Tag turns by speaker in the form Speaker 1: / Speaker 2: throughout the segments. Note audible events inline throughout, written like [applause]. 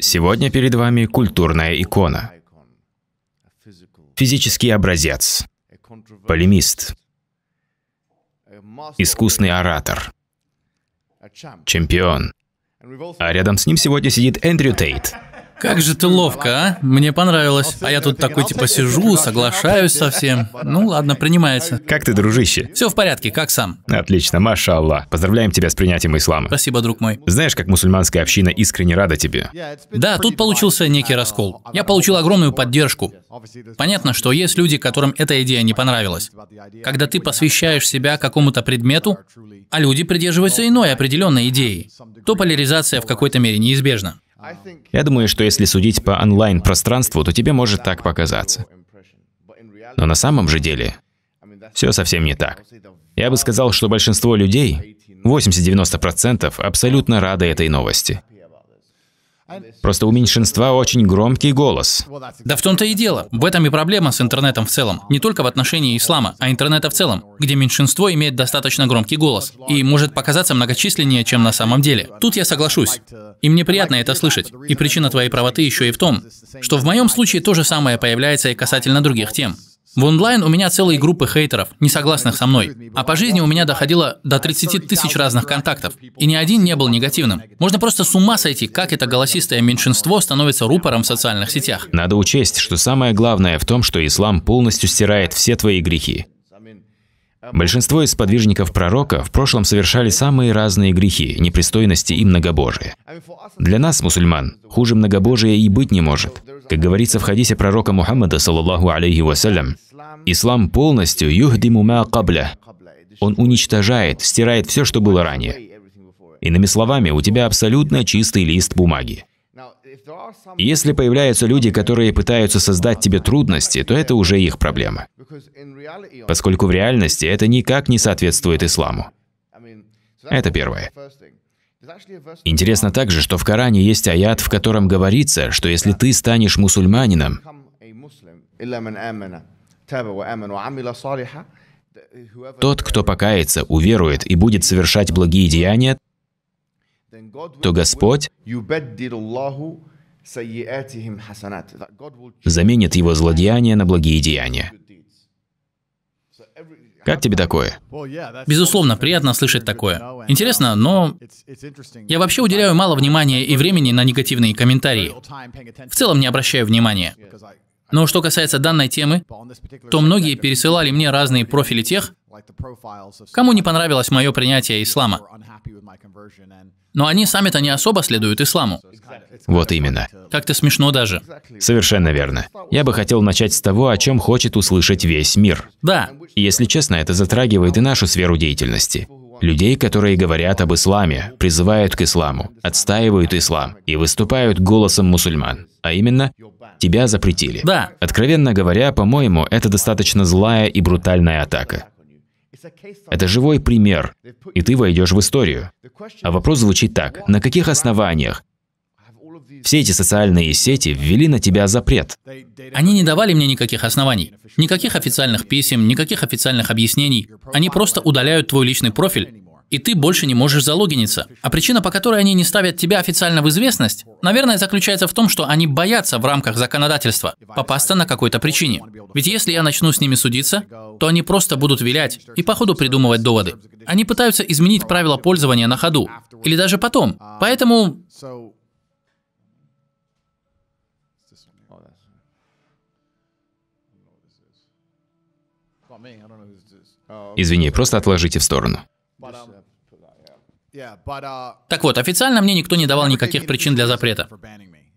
Speaker 1: Сегодня
Speaker 2: перед вами культурная икона, физический образец, полемист, искусный оратор, чемпион. А рядом с ним сегодня сидит Эндрю Тейт, [laughs]
Speaker 3: Как же ты ловко, а? Мне понравилось. А я тут такой типа сижу, соглашаюсь совсем. Ну ладно, принимается. Как ты, дружище? Все в порядке, как сам?
Speaker 2: Отлично, маша Аллах. Поздравляем тебя с принятием ислама. Спасибо, друг мой. Знаешь, как мусульманская община искренне рада тебе?
Speaker 3: Да, тут получился некий раскол. Я получил огромную поддержку. Понятно, что есть люди, которым эта идея не понравилась. Когда ты посвящаешь себя какому-то предмету, а люди придерживаются иной определенной идеи, то поляризация в какой-то мере неизбежна.
Speaker 2: Я думаю, что если судить по онлайн-пространству, то тебе может так показаться. Но на самом же деле все совсем не так. Я бы сказал, что большинство людей, 80-90%, абсолютно рады этой новости. Просто у меньшинства очень громкий голос. Да в том-то и дело. В этом и проблема с
Speaker 3: интернетом в целом. Не только в отношении ислама, а интернета в целом, где меньшинство имеет достаточно громкий голос и может показаться многочисленнее, чем на самом деле. Тут я соглашусь. И мне приятно это слышать. И причина твоей правоты еще и в том, что в моем случае то же самое появляется и касательно других тем. В онлайн у меня целые группы хейтеров, не согласных со мной. А по жизни у меня доходило до 30 тысяч разных контактов. И ни один не был негативным. Можно просто с ума сойти, как это голосистое меньшинство становится рупором в социальных сетях.
Speaker 2: Надо учесть, что самое главное в том, что ислам полностью стирает все твои грехи. Большинство из подвижников пророка в прошлом совершали самые разные грехи, непристойности и многобожие. Для нас, мусульман, хуже многобожия и быть не может. Как говорится в хадисе пророка Мухаммада, саллаллаху алейхи вассалям, «Ислам полностью юхдиму мя кабля». Он уничтожает, стирает все, что было ранее. Иными словами, у тебя абсолютно чистый лист бумаги. Если появляются люди, которые пытаются создать тебе трудности, то это уже их проблема. Поскольку в реальности это никак не соответствует исламу. Это первое. Интересно также, что в Коране есть аят, в котором говорится, что если ты станешь мусульманином, тот, кто покается, уверует и будет совершать благие деяния, то Господь заменит его злодеяния на благие деяния. Как тебе такое? Безусловно, приятно
Speaker 3: слышать такое. Интересно, но я вообще уделяю мало внимания и времени на негативные комментарии. В целом не обращаю внимания. Но что касается данной темы, то многие пересылали мне разные профили тех, Кому не понравилось мое принятие ислама? Но они сами-то не особо следуют исламу.
Speaker 2: Вот именно.
Speaker 3: Как-то смешно даже.
Speaker 2: Совершенно верно. Я бы хотел начать с того, о чем хочет услышать весь мир. Да. И если честно, это затрагивает и нашу сферу деятельности. Людей, которые говорят об исламе, призывают к исламу, отстаивают ислам и выступают голосом мусульман. А именно, тебя запретили. Да. Откровенно говоря, по-моему, это достаточно злая и брутальная атака. Это живой пример, и ты войдешь в историю. А вопрос звучит так. На каких основаниях? Все эти социальные сети ввели на тебя запрет. Они не давали мне никаких оснований.
Speaker 3: Никаких официальных писем, никаких официальных объяснений. Они просто удаляют твой личный профиль и ты больше не можешь залогиниться. А причина, по которой они не ставят тебя официально в известность, наверное, заключается в том, что они боятся в рамках законодательства попасться на какой-то причине. Ведь если я начну с ними судиться, то они просто будут вилять и по ходу придумывать доводы. Они пытаются изменить правила пользования на ходу, или даже потом. Поэтому
Speaker 1: Извини, просто
Speaker 2: отложите в сторону.
Speaker 1: Uh,
Speaker 3: так вот, официально мне никто не давал никаких причин для запрета.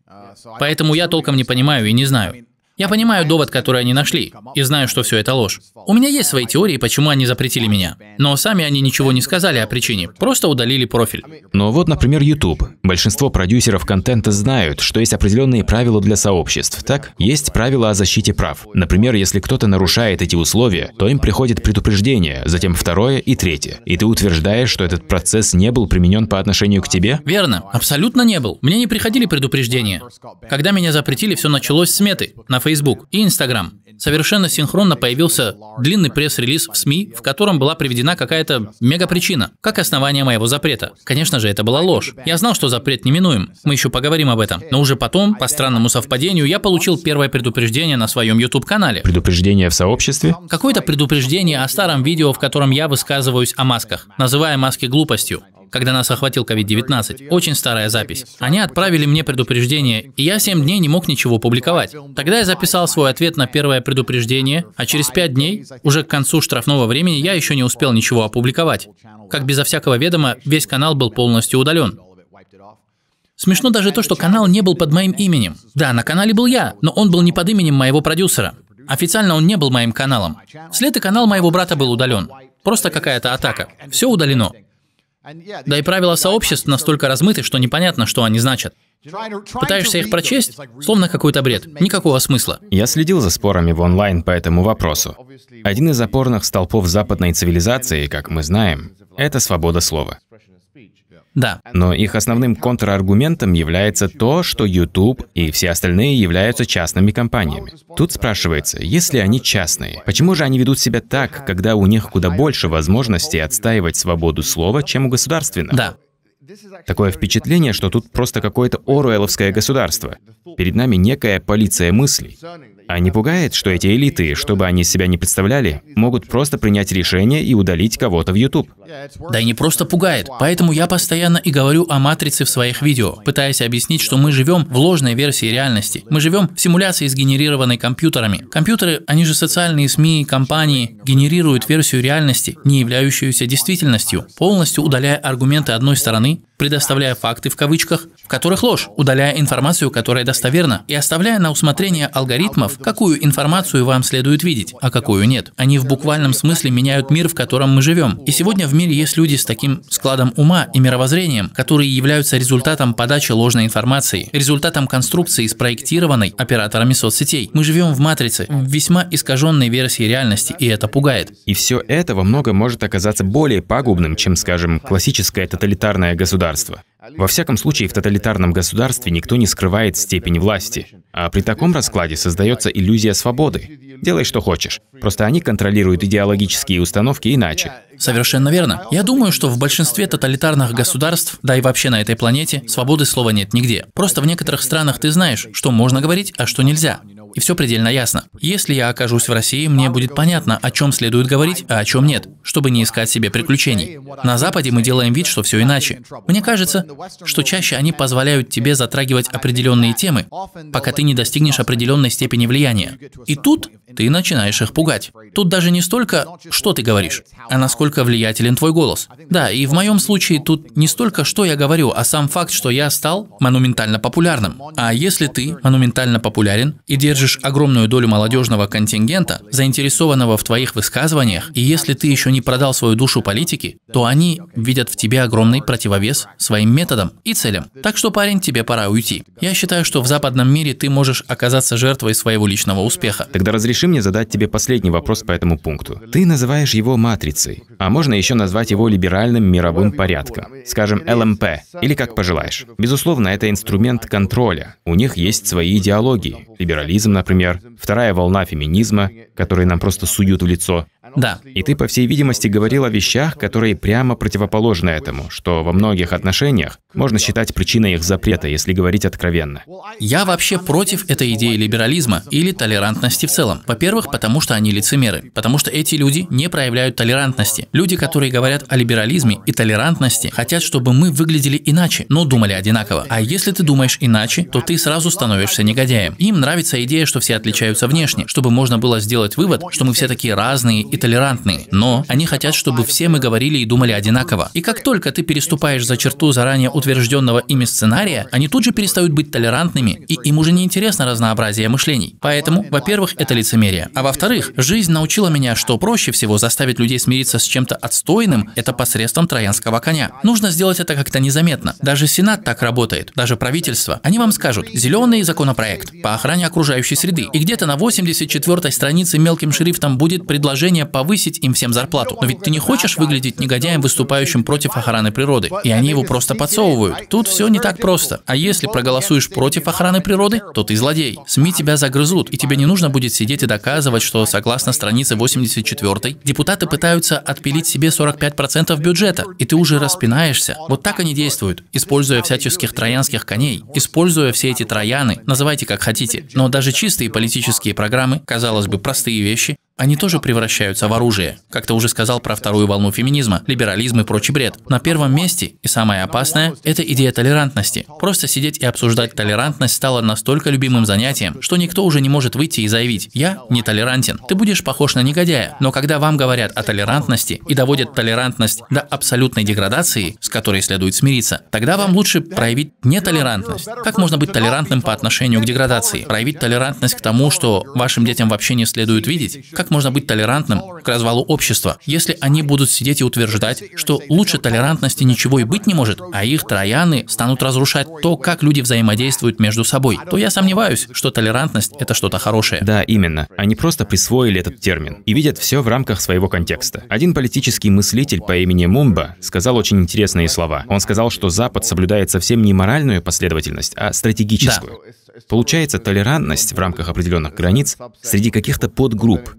Speaker 3: Uh, Поэтому я толком не понимаю и не знаю. Я понимаю довод, который они нашли, и знаю, что все это ложь. У меня есть свои теории, почему они запретили меня. Но сами они ничего не
Speaker 2: сказали о причине, просто удалили профиль. Но вот, например, YouTube. Большинство продюсеров контента знают, что есть определенные правила для сообществ, так? Есть правила о защите прав. Например, если кто-то нарушает эти условия, то им приходит предупреждение, затем второе и третье. И ты утверждаешь, что этот процесс не был применен по отношению к тебе? Верно, абсолютно не был. Мне не приходили
Speaker 3: предупреждения. Когда меня запретили, все началось с меты. На Facebook и Instagram совершенно синхронно появился длинный пресс-релиз в СМИ, в котором была приведена какая-то мега-причина, как основание моего запрета. Конечно же, это была ложь. Я знал, что запрет неминуем, мы еще поговорим об этом. Но уже потом, по странному совпадению, я получил первое предупреждение на своем YouTube-канале.
Speaker 2: Предупреждение в сообществе?
Speaker 3: Какое-то предупреждение о старом видео, в котором я высказываюсь о масках, называя маски глупостью когда нас охватил COVID-19. Очень старая запись. Они отправили мне предупреждение, и я 7 дней не мог ничего публиковать. Тогда я записал свой ответ на первое предупреждение, а через 5 дней, уже к концу штрафного времени, я еще не успел ничего опубликовать. Как безо всякого ведома, весь канал был полностью удален. Смешно даже то, что канал не был под моим именем. Да, на канале был я, но он был не под именем моего продюсера. Официально он не был моим каналом. Вслед и канал моего брата был удален. Просто какая-то атака. Все удалено. Да и правила сообществ настолько размыты, что непонятно, что они значат. Пытаешься их прочесть, словно какой-то бред, никакого
Speaker 2: смысла. Я следил за спорами в онлайн по этому вопросу. Один из опорных столпов западной цивилизации, как мы знаем, это свобода слова. Да. Но их основным контраргументом является то, что YouTube и все остальные являются частными компаниями. Тут спрашивается, если они частные, почему же они ведут себя так, когда у них куда больше возможностей отстаивать свободу слова, чем у государственных? Да. Такое впечатление, что тут просто какое-то оруэлловское государство. Перед нами некая полиция мыслей. А не пугает, что эти элиты, чтобы они себя не представляли, могут просто принять решение и удалить кого-то в YouTube? Да и не просто пугает. Поэтому я постоянно и говорю о матрице в своих видео, пытаясь объяснить, что
Speaker 3: мы живем в ложной версии реальности. Мы живем в симуляции, сгенерированной компьютерами. Компьютеры, они же социальные СМИ и компании, генерируют версию реальности, не являющуюся действительностью, полностью удаляя аргументы одной стороны предоставляя факты в кавычках, в которых ложь, удаляя информацию, которая достоверна, и оставляя на усмотрение алгоритмов, какую информацию вам следует видеть, а какую нет. Они в буквальном смысле меняют мир, в котором мы живем. И сегодня в мире есть люди с таким складом ума и мировоззрением, которые являются результатом подачи ложной информации, результатом конструкции, спроектированной операторами соцсетей. Мы живем в матрице, в весьма
Speaker 2: искаженной версии реальности, и это пугает. И все это во многом может оказаться более пагубным, чем, скажем, классическое тоталитарное государство государства. Во всяком случае, в тоталитарном государстве никто не скрывает степень власти. А при таком раскладе создается иллюзия свободы. Делай, что хочешь. Просто они контролируют идеологические установки иначе. Совершенно верно. Я думаю,
Speaker 3: что в большинстве тоталитарных государств, да и вообще на этой планете, свободы слова нет нигде. Просто в некоторых странах ты знаешь, что можно говорить, а что нельзя. И все предельно ясно. Если я окажусь в России, мне будет понятно, о чем следует говорить, а о чем нет, чтобы не искать себе приключений. На Западе мы делаем вид, что все иначе. Мне кажется, что чаще они позволяют тебе затрагивать определенные темы, пока ты не достигнешь определенной степени влияния. И тут ты начинаешь их пугать. Тут даже не столько, что ты говоришь, а насколько влиятелен твой голос. Да, и в моем случае тут не столько, что я говорю, а сам факт, что я стал монументально популярным. А если ты монументально популярен и держишь вижишь огромную долю молодежного контингента, заинтересованного в твоих высказываниях, и если ты еще не продал свою душу политике, то они видят в тебе огромный противовес своим методам и целям. Так что, парень, тебе пора уйти.
Speaker 2: Я считаю, что в западном мире ты можешь оказаться жертвой своего личного успеха. Тогда разреши мне задать тебе последний вопрос по этому пункту. Ты называешь его матрицей, а можно еще назвать его либеральным мировым порядком, скажем, ЛМП, или как пожелаешь. Безусловно, это инструмент контроля. У них есть свои идеологии. Либерализм, например, вторая волна феминизма, которые нам просто суют в лицо, да. И ты, по всей видимости, говорил о вещах, которые прямо противоположны этому, что во многих отношениях можно считать причиной их запрета, если говорить откровенно. Я вообще против этой идеи либерализма или толерантности в целом. Во-первых,
Speaker 3: потому что они лицемеры. Потому что эти люди не проявляют толерантности. Люди, которые говорят о либерализме и толерантности, хотят, чтобы мы выглядели иначе, но думали одинаково. А если ты думаешь иначе, то ты сразу становишься негодяем. Им нравится идея, что все отличаются внешне, чтобы можно было сделать вывод, что мы все такие разные и толерантны, но они хотят, чтобы все мы говорили и думали одинаково. И как только ты переступаешь за черту заранее утвержденного ими сценария, они тут же перестают быть толерантными, и им уже не интересно разнообразие мышлений. Поэтому, во-первых, это лицемерие. А во-вторых, жизнь научила меня, что проще всего заставить людей смириться с чем-то отстойным, это посредством троянского коня. Нужно сделать это как-то незаметно. Даже Сенат так работает, даже правительство. Они вам скажут, зеленый законопроект по охране окружающей среды. И где-то на 84-й странице мелким шрифтом будет предложение повысить им всем зарплату. Но ведь ты не хочешь выглядеть негодяем, выступающим против охраны природы. И они его просто подсовывают. Тут все не так просто. А если проголосуешь против охраны природы, то ты злодей. СМИ тебя загрызут, и тебе не нужно будет сидеть и доказывать, что, согласно странице 84, депутаты пытаются отпилить себе 45% бюджета, и ты уже распинаешься. Вот так они действуют, используя всяческих троянских коней, используя все эти трояны, называйте как хотите. Но даже чистые политические программы, казалось бы, простые вещи, они тоже превращаются в оружие. Как ты уже сказал про вторую волну феминизма, либерализм и прочий бред. На первом месте, и самое опасное, это идея толерантности. Просто сидеть и обсуждать толерантность стало настолько любимым занятием, что никто уже не может выйти и заявить «я не толерантен. Ты будешь похож на негодяя, но когда вам говорят о толерантности и доводят толерантность до абсолютной деградации, с которой следует смириться, тогда вам лучше проявить нетолерантность. Как можно быть толерантным по отношению к деградации? Проявить толерантность к тому, что вашим детям вообще не следует видеть? Как как можно быть толерантным к развалу общества, если они будут сидеть и утверждать, что лучше толерантности ничего и быть не может, а их трояны станут разрушать то, как люди взаимодействуют
Speaker 2: между собой, то я сомневаюсь, что толерантность — это что-то хорошее. Да, именно. Они просто присвоили этот термин и видят все в рамках своего контекста. Один политический мыслитель по имени Мумба сказал очень интересные слова. Он сказал, что Запад соблюдает совсем не моральную последовательность, а стратегическую. Да. Получается, толерантность в рамках определенных границ среди каких-то подгрупп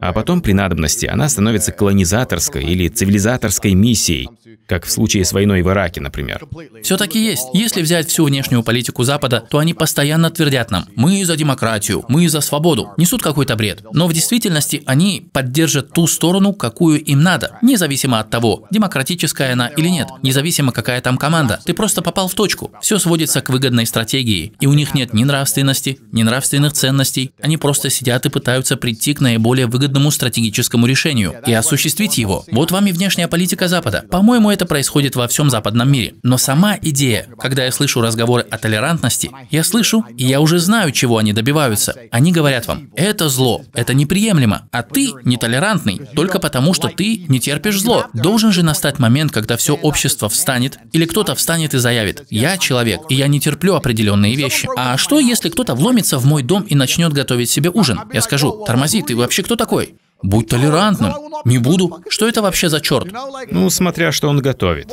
Speaker 2: а потом, при надобности, она становится колонизаторской или цивилизаторской миссией, как в случае с войной в Ираке, например. Все таки есть. Если взять всю внешнюю
Speaker 3: политику Запада, то они постоянно твердят нам «мы за демократию», «мы за свободу», несут какой-то бред. Но в действительности они поддержат ту сторону, какую им надо, независимо от того, демократическая она или нет, независимо какая там команда. Ты просто попал в точку. Все сводится к выгодной стратегии, и у них нет ни нравственности, ни нравственных ценностей. Они просто сидят и пытаются прийти к наиболее выгодному стратегическому решению и осуществить его. Вот вам и внешняя политика Запада. По-моему, это происходит во всем западном мире. Но сама идея, когда я слышу разговоры о толерантности, я слышу, и я уже знаю, чего они добиваются. Они говорят вам, это зло, это неприемлемо, а ты нетолерантный только потому, что ты не терпишь зло. Должен же настать момент, когда все общество встанет, или кто-то встанет и заявит, я человек, и я не терплю определенные вещи. А что, если кто-то вломится в мой дом и начнет готовить себе ужин? Я скажу, тормози, ты вообще кто такой? Будь толерантным. Не буду. Что это вообще за черт? Ну, смотря что он готовит.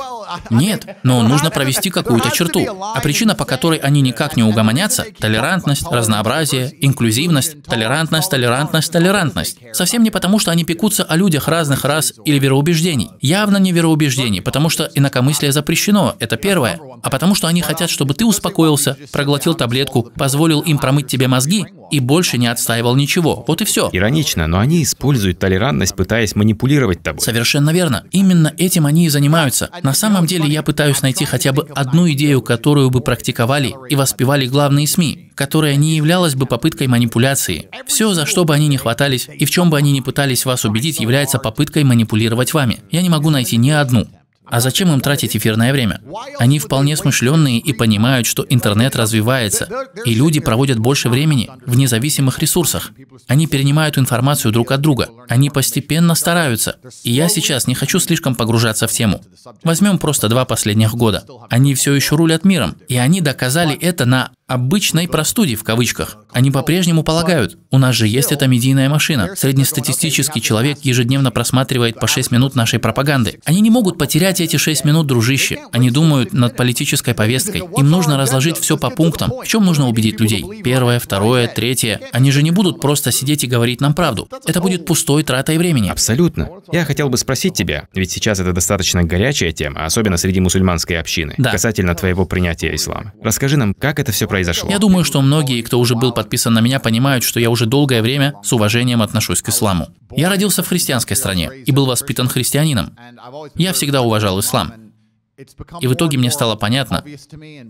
Speaker 3: Нет, но нужно провести какую-то черту. А причина, по которой они никак не угомонятся – толерантность, разнообразие, инклюзивность, толерантность, толерантность, толерантность. Совсем не потому, что они пекутся о людях разных рас или вероубеждений. Явно не вероубеждений, потому что инакомыслие запрещено, это первое. А потому что они хотят, чтобы ты успокоился, проглотил таблетку, позволил им промыть тебе мозги и больше не отстаивал ничего. Вот и все. Иронично, но они используют используют толерантность, пытаясь манипулировать тобой. Совершенно верно. Именно этим они и занимаются. На самом деле я пытаюсь найти хотя бы одну идею, которую бы практиковали и воспевали главные СМИ, которая не являлась бы попыткой манипуляции. Все, за что бы они ни хватались и в чем бы они ни пытались вас убедить, является попыткой манипулировать вами. Я не могу найти ни одну. А зачем им тратить эфирное время? Они вполне смышленные и понимают, что интернет развивается, и люди проводят больше времени в независимых ресурсах. Они перенимают информацию друг от друга, они постепенно стараются. И я сейчас не хочу слишком погружаться в тему. Возьмем просто два последних года. Они все еще рулят миром, и они доказали это на обычной простуде в кавычках. Они по-прежнему полагают, у нас же есть эта медийная машина. Среднестатистический человек ежедневно просматривает по 6 минут нашей пропаганды. Они не могут потерять эти 6 минут, дружище. Они думают над политической повесткой. Им нужно разложить все по пунктам. В чем нужно убедить людей? Первое, второе, третье. Они же не будут просто сидеть и говорить
Speaker 2: нам правду. Это будет пустой тратой времени. Абсолютно. Я хотел бы спросить тебя, ведь сейчас это достаточно горячая тема, особенно среди мусульманской общины, да. касательно твоего принятия ислама. Расскажи нам, как это все произошло. Я думаю, что многие, кто уже был подписан на меня, понимают, что я уже долгое время с уважением
Speaker 3: отношусь к исламу. Я родился в христианской стране и был воспитан христианином. Я всегда уважал ислам. И в итоге мне стало понятно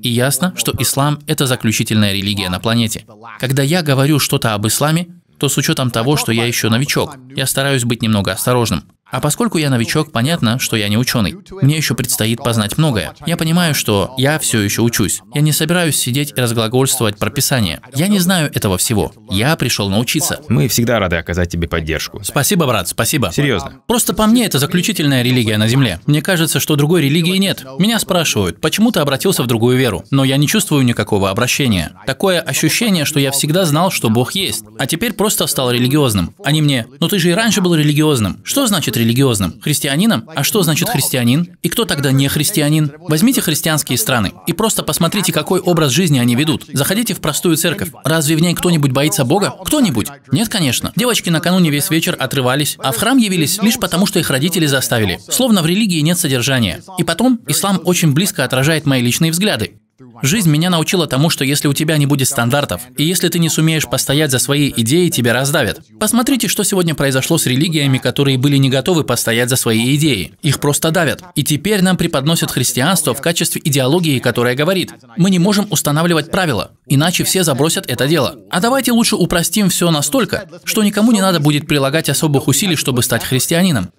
Speaker 3: и ясно, что ислам – это заключительная религия на планете. Когда я говорю что-то об исламе, то с учетом того, что я еще новичок, я стараюсь быть немного осторожным. А поскольку я новичок, понятно, что я не ученый. Мне еще предстоит познать многое. Я понимаю, что я все еще учусь. Я не собираюсь сидеть и разглагольствовать про писание. Я не знаю этого всего. Я пришел научиться. Мы всегда рады
Speaker 2: оказать тебе поддержку.
Speaker 3: Спасибо, брат, спасибо. Серьезно. Просто по мне это заключительная религия на Земле. Мне кажется, что другой религии нет. Меня спрашивают, почему ты обратился в другую веру? Но я не чувствую никакого обращения. Такое ощущение, что я всегда знал, что Бог есть. А теперь просто стал религиозным. Они мне, ну ты же и раньше был религиозным. Что значит называют религиозным. Христианином? А что значит христианин? И кто тогда не христианин? Возьмите христианские страны и просто посмотрите, какой образ жизни они ведут. Заходите в простую церковь. Разве в ней кто-нибудь боится Бога? Кто-нибудь? Нет, конечно. Девочки накануне весь вечер отрывались, а в храм явились лишь потому, что их родители заставили. Словно в религии нет содержания. И потом, ислам очень близко отражает мои личные взгляды. Жизнь меня научила тому, что если у тебя не будет стандартов, и если ты не сумеешь постоять за свои идеи, тебя раздавят. Посмотрите, что сегодня произошло с религиями, которые были не готовы постоять за свои идеи. Их просто давят. И теперь нам преподносят христианство в качестве идеологии, которая говорит, мы не можем устанавливать правила, иначе все забросят это дело. А давайте лучше упростим все настолько, что никому не надо будет прилагать особых усилий, чтобы стать христианином.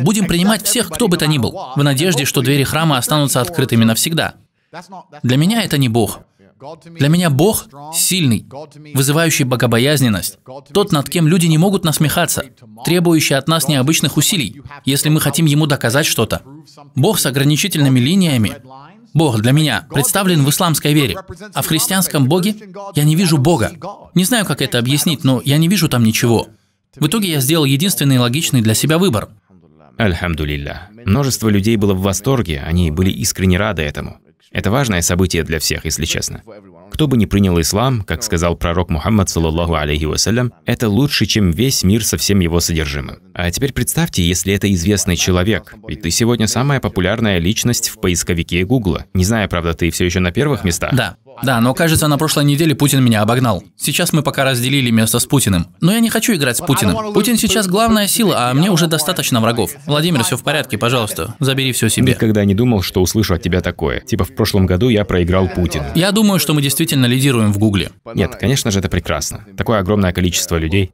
Speaker 3: Будем принимать всех, кто бы то ни был, в надежде, что двери храма останутся открытыми навсегда. Для меня это не Бог. Для меня Бог сильный, вызывающий богобоязненность, тот, над кем люди не могут насмехаться, требующий от нас необычных усилий, если мы хотим ему доказать что-то. Бог с ограничительными линиями, Бог для меня представлен в исламской вере, а в христианском Боге я не вижу Бога. Не знаю, как это объяснить, но я не вижу там ничего.
Speaker 2: В итоге я сделал единственный логичный для себя выбор. Альхамдулилля. Множество людей было в восторге, они были искренне рады этому. Это важное событие для всех, если честно. Кто бы ни принял ислам, как сказал пророк Мухаммад, саллаллаху алейхи вассалям, это лучше, чем весь мир со всем его содержимым. А теперь представьте, если это известный человек, ведь ты сегодня самая популярная личность в поисковике Гугла. Не знаю, правда, ты все еще на первых местах? Да. Да, но
Speaker 3: кажется, на прошлой неделе Путин меня обогнал. Сейчас мы пока разделили
Speaker 2: место с Путиным.
Speaker 3: Но я не хочу играть с Путиным. Путин сейчас главная сила, а мне уже достаточно врагов. Владимир, все в порядке, пожалуйста. Забери
Speaker 2: все себе. Никогда не думал, что услышу от тебя такое. Типа в прошлом году я проиграл Путину.
Speaker 3: Я думаю, что мы действительно
Speaker 2: действительно лидируем в Гугле. Нет, конечно же, это прекрасно. Такое огромное количество людей.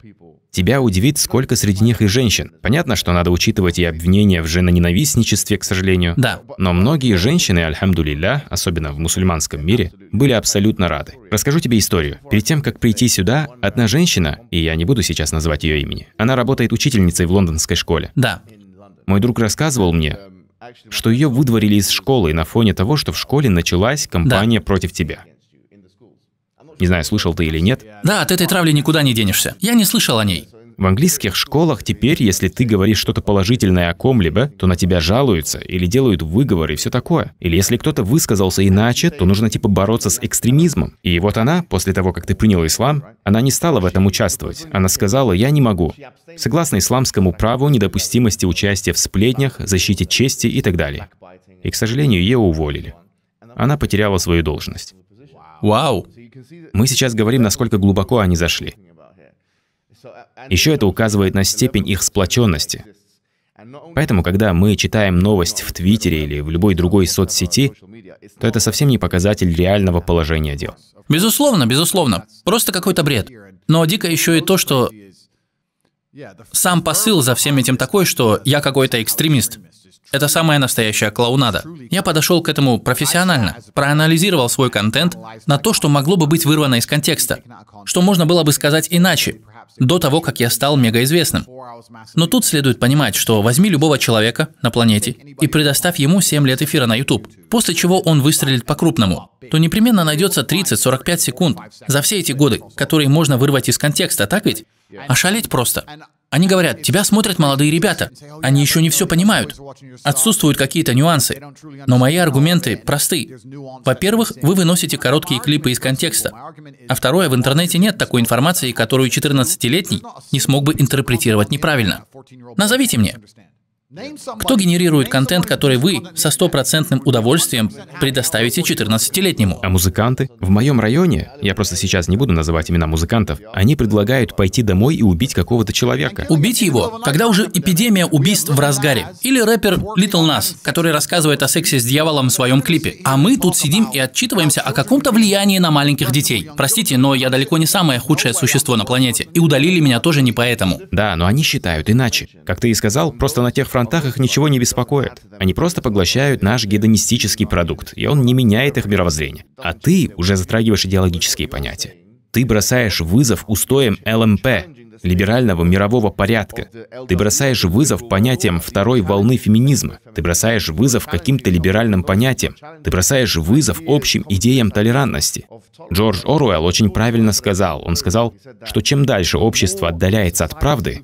Speaker 2: Тебя удивит, сколько среди них и женщин. Понятно, что надо учитывать и обвинения в женоненавистничестве, к сожалению. Да. Но многие женщины, альхамдулилля, особенно в мусульманском мире, были абсолютно рады. Расскажу тебе историю. Перед тем, как прийти сюда, одна женщина, и я не буду сейчас называть ее имени, она работает учительницей в лондонской школе. Да. Мой друг рассказывал мне, что ее выдворили из школы на фоне того, что в школе началась кампания да. против тебя. Не знаю, слышал ты или нет. Да, от этой травли никуда не денешься. Я не слышал о ней. В английских школах теперь, если ты говоришь что-то положительное о ком-либо, то на тебя жалуются или делают выговоры и все такое. Или если кто-то высказался иначе, то нужно типа бороться с экстремизмом. И вот она, после того, как ты принял ислам, она не стала в этом участвовать. Она сказала «я не могу». Согласно исламскому праву, недопустимости участия в сплетнях, защите чести и так далее. И, к сожалению, ее уволили. Она потеряла свою должность. Вау! Мы сейчас говорим, насколько глубоко они зашли. Еще это указывает на степень их сплоченности. Поэтому, когда мы читаем новость в Твиттере или в любой другой соцсети, то это совсем не показатель реального положения дел.
Speaker 3: Безусловно, безусловно. Просто какой-то бред. Но дико еще и то, что сам посыл за всем этим такой, что я какой-то экстремист. Это самая настоящая клоунада. Я подошел к этому профессионально, проанализировал свой контент на то, что могло бы быть вырвано из контекста, что можно было бы сказать иначе, до того, как я стал мегаизвестным. Но тут следует понимать, что возьми любого человека на планете и предоставь ему 7 лет эфира на YouTube, после чего он выстрелит по-крупному, то непременно найдется 30-45 секунд за все эти годы, которые можно вырвать из контекста, так ведь? Ошалеть просто. Они говорят, тебя смотрят молодые ребята, они еще не все понимают, отсутствуют какие-то нюансы. Но мои аргументы просты. Во-первых, вы выносите короткие клипы из контекста. А второе, в интернете нет такой информации, которую 14-летний не смог бы интерпретировать неправильно. Назовите мне. Кто генерирует контент, который
Speaker 2: вы со стопроцентным удовольствием предоставите 14-летнему? А музыканты? В моем районе, я просто сейчас не буду называть имена музыкантов, они предлагают пойти домой и убить какого-то человека. Убить его, когда уже эпидемия убийств в разгаре. Или рэпер Little Nas,
Speaker 3: который рассказывает о сексе с дьяволом в своем клипе. А мы тут сидим и отчитываемся о каком-то влиянии на маленьких детей. Простите, но я далеко не самое худшее существо на планете. И удалили меня тоже не поэтому.
Speaker 2: Да, но они считают иначе. Как ты и сказал, просто на тех фронтах фронтах их ничего не беспокоит. Они просто поглощают наш гедонистический продукт, и он не меняет их мировоззрение. А ты уже затрагиваешь идеологические понятия. Ты бросаешь вызов устоям ЛМП, либерального мирового порядка. Ты бросаешь вызов понятиям второй волны феминизма. Ты бросаешь вызов каким-то либеральным понятиям. Ты бросаешь вызов общим идеям толерантности. Джордж Оруэлл очень правильно сказал. Он сказал, что чем дальше общество отдаляется от правды,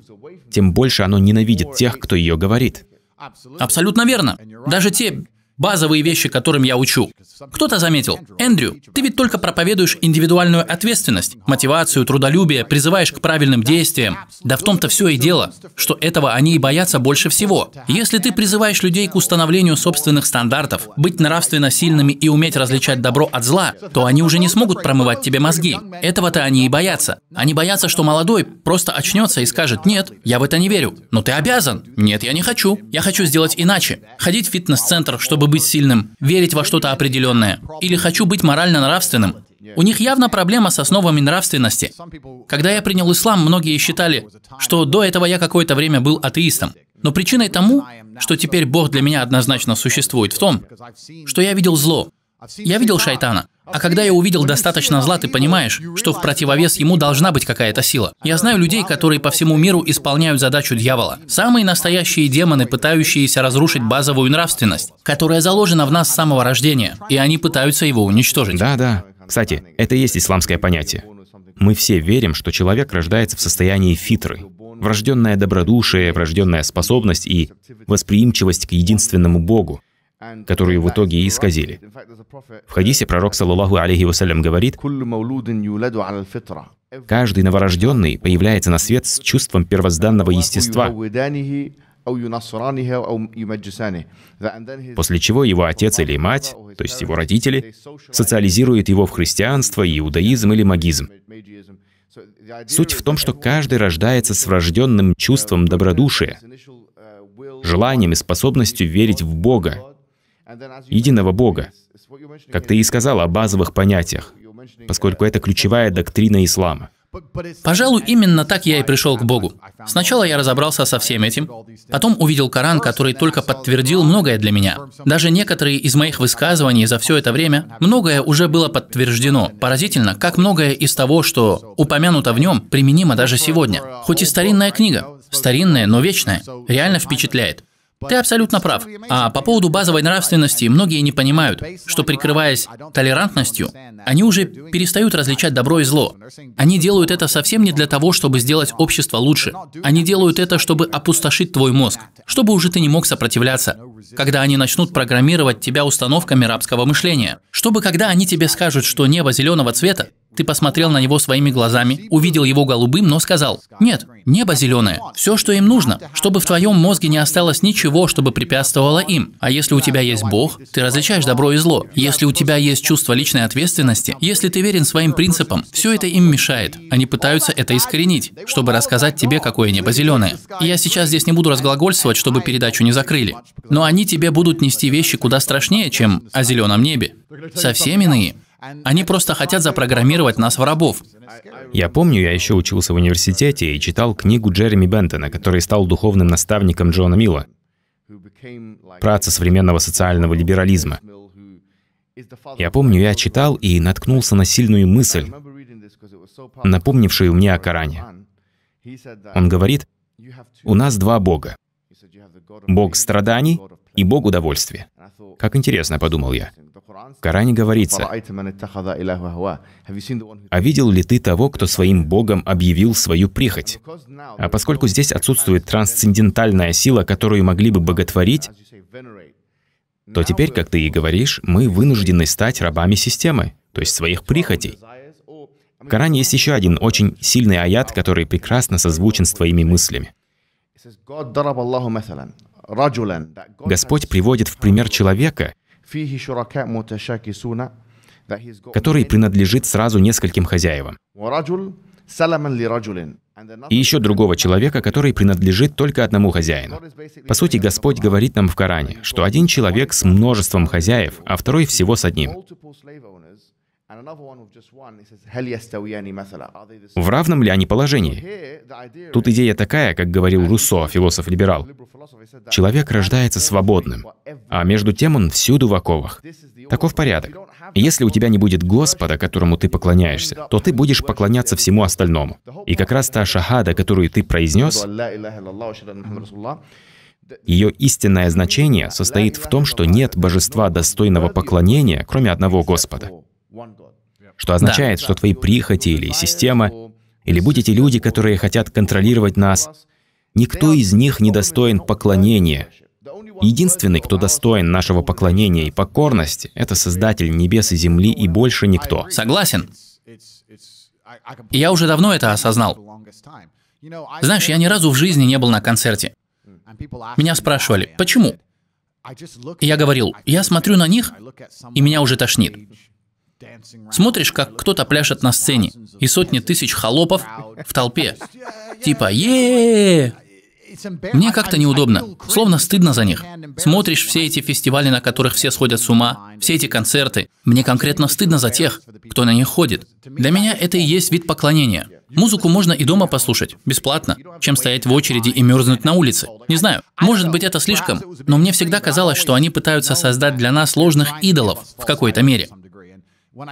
Speaker 2: тем больше оно ненавидит тех, кто ее говорит. Абсолютно верно.
Speaker 3: Даже те базовые вещи, которым я учу. Кто-то заметил, Эндрю, ты ведь только проповедуешь индивидуальную ответственность, мотивацию, трудолюбие, призываешь к правильным действиям. Да в том-то все и дело, что этого они и боятся больше всего. Если ты призываешь людей к установлению собственных стандартов, быть нравственно сильными и уметь различать добро от зла, то они уже не смогут промывать тебе мозги. Этого-то они и боятся. Они боятся, что молодой просто очнется и скажет, нет, я в это не верю. Но ты обязан. Нет, я не хочу. Я хочу сделать иначе. Ходить в фитнес-центр, чтобы чтобы быть сильным, верить во что-то определенное. Или хочу быть морально-нравственным. У них явно проблема с основами нравственности. Когда я принял ислам, многие считали, что до этого я какое-то время был атеистом. Но причиной тому, что теперь Бог для меня однозначно существует в том, что я видел зло, я видел шайтана. А когда я увидел достаточно зла, ты понимаешь, что в противовес ему должна быть какая-то сила. Я знаю людей, которые по всему миру исполняют задачу дьявола. Самые настоящие демоны, пытающиеся разрушить базовую нравственность, которая заложена в нас с самого рождения,
Speaker 2: и они пытаются его уничтожить. Да, да. Кстати, это и есть исламское понятие. Мы все верим, что человек рождается в состоянии фитры, врожденная добродушие, врожденная способность и восприимчивость к единственному Богу, которую в итоге и исказили. В хадисе пророк, саллаллаху алейхи вассалям, говорит, «Каждый новорожденный появляется на свет с чувством первозданного естества, после чего его отец или мать, то есть его родители, социализируют его в христианство, иудаизм или магизм. Суть в том, что каждый рождается с врожденным чувством добродушия, желанием и способностью верить в Бога, единого Бога, как ты и сказал о базовых понятиях, uh, поскольку это ключевая доктрина ислама. Пожалуй, именно так я и пришел к Богу.
Speaker 3: Сначала я разобрался со всем этим, потом увидел Коран, который только подтвердил многое для меня. Даже некоторые из моих высказываний за все это время, многое уже было подтверждено. Поразительно, как многое из того, что упомянуто в нем, применимо даже сегодня. Хоть и старинная книга, старинная, но вечная, реально впечатляет. Ты абсолютно прав. А по поводу базовой нравственности многие не понимают, что прикрываясь толерантностью, они уже перестают различать добро и зло. Они делают это совсем не для того, чтобы сделать общество лучше. Они делают это, чтобы опустошить твой мозг, чтобы уже ты не мог сопротивляться, когда они начнут программировать тебя установками рабского мышления. Чтобы когда они тебе скажут, что небо зеленого цвета, ты посмотрел на него своими глазами, увидел его голубым, но сказал, «Нет, небо зеленое, все, что им нужно, чтобы в твоем мозге не осталось ничего, чтобы препятствовало им. А если у тебя есть Бог, ты различаешь добро и зло. Если у тебя есть чувство личной ответственности, если ты верен своим принципам, все это им мешает. Они пытаются это искоренить, чтобы рассказать тебе, какое небо зеленое. я сейчас здесь не буду разглагольствовать, чтобы передачу не закрыли. Но они тебе будут нести вещи куда страшнее, чем о зеленом небе. Совсем иные. Они просто хотят запрограммировать нас в рабов.
Speaker 2: Я помню, я еще учился в университете и читал книгу Джереми Бентона, который стал духовным наставником Джона Милла. Праца современного социального либерализма. Я помню, я читал и наткнулся на сильную мысль, напомнившую мне о Коране. Он говорит, у нас два Бога. Бог страданий и Бог удовольствия. Как интересно, подумал я. Коране говорится, «А видел ли ты того, кто своим Богом объявил свою прихоть?» А поскольку здесь отсутствует трансцендентальная сила, которую могли бы боготворить, то теперь, как ты и говоришь, мы вынуждены стать рабами системы, то есть своих прихотей. В Коране есть еще один очень сильный аят, который прекрасно созвучен с твоими мыслями. Господь приводит в пример человека, который принадлежит сразу нескольким хозяевам. И еще другого человека, который принадлежит только одному хозяину. По сути, Господь говорит нам в Коране, что один человек с множеством хозяев, а второй всего с одним. В равном ли они положении? Тут идея такая, как говорил Руссо, философ-либерал. Человек рождается свободным, а между тем он всюду в оковах. Таков порядок. Если у тебя не будет Господа, которому ты поклоняешься, uh, то ты будешь поклоняться всему остальному. И как раз та шахада, которую ты произнес, ее истинное значение состоит в том, что нет божества достойного поклонения, кроме одного Господа. Что означает, да. что твои прихоти или система, или будь эти люди, которые хотят контролировать нас, никто из них не достоин поклонения. Единственный, кто достоин нашего поклонения и покорности, это Создатель небес и земли и больше никто. Согласен. И я уже давно это осознал.
Speaker 1: Знаешь, я ни
Speaker 3: разу в жизни не был на концерте. Mm. Меня спрашивали, почему? И я говорил, я смотрю на них, и меня уже тошнит. Смотришь, как кто-то пляшет на сцене, и сотни тысяч холопов в толпе. Типа е Мне как-то неудобно, словно стыдно за них. Смотришь все эти фестивали, на которых все сходят с ума, все эти концерты. Мне конкретно стыдно за тех, кто на них ходит. Для меня это и есть вид поклонения. Музыку можно и дома послушать, бесплатно, чем стоять в очереди и мерзнуть на улице. Не знаю, может быть это слишком, но мне всегда казалось, что они пытаются создать для нас ложных идолов в какой-то мере.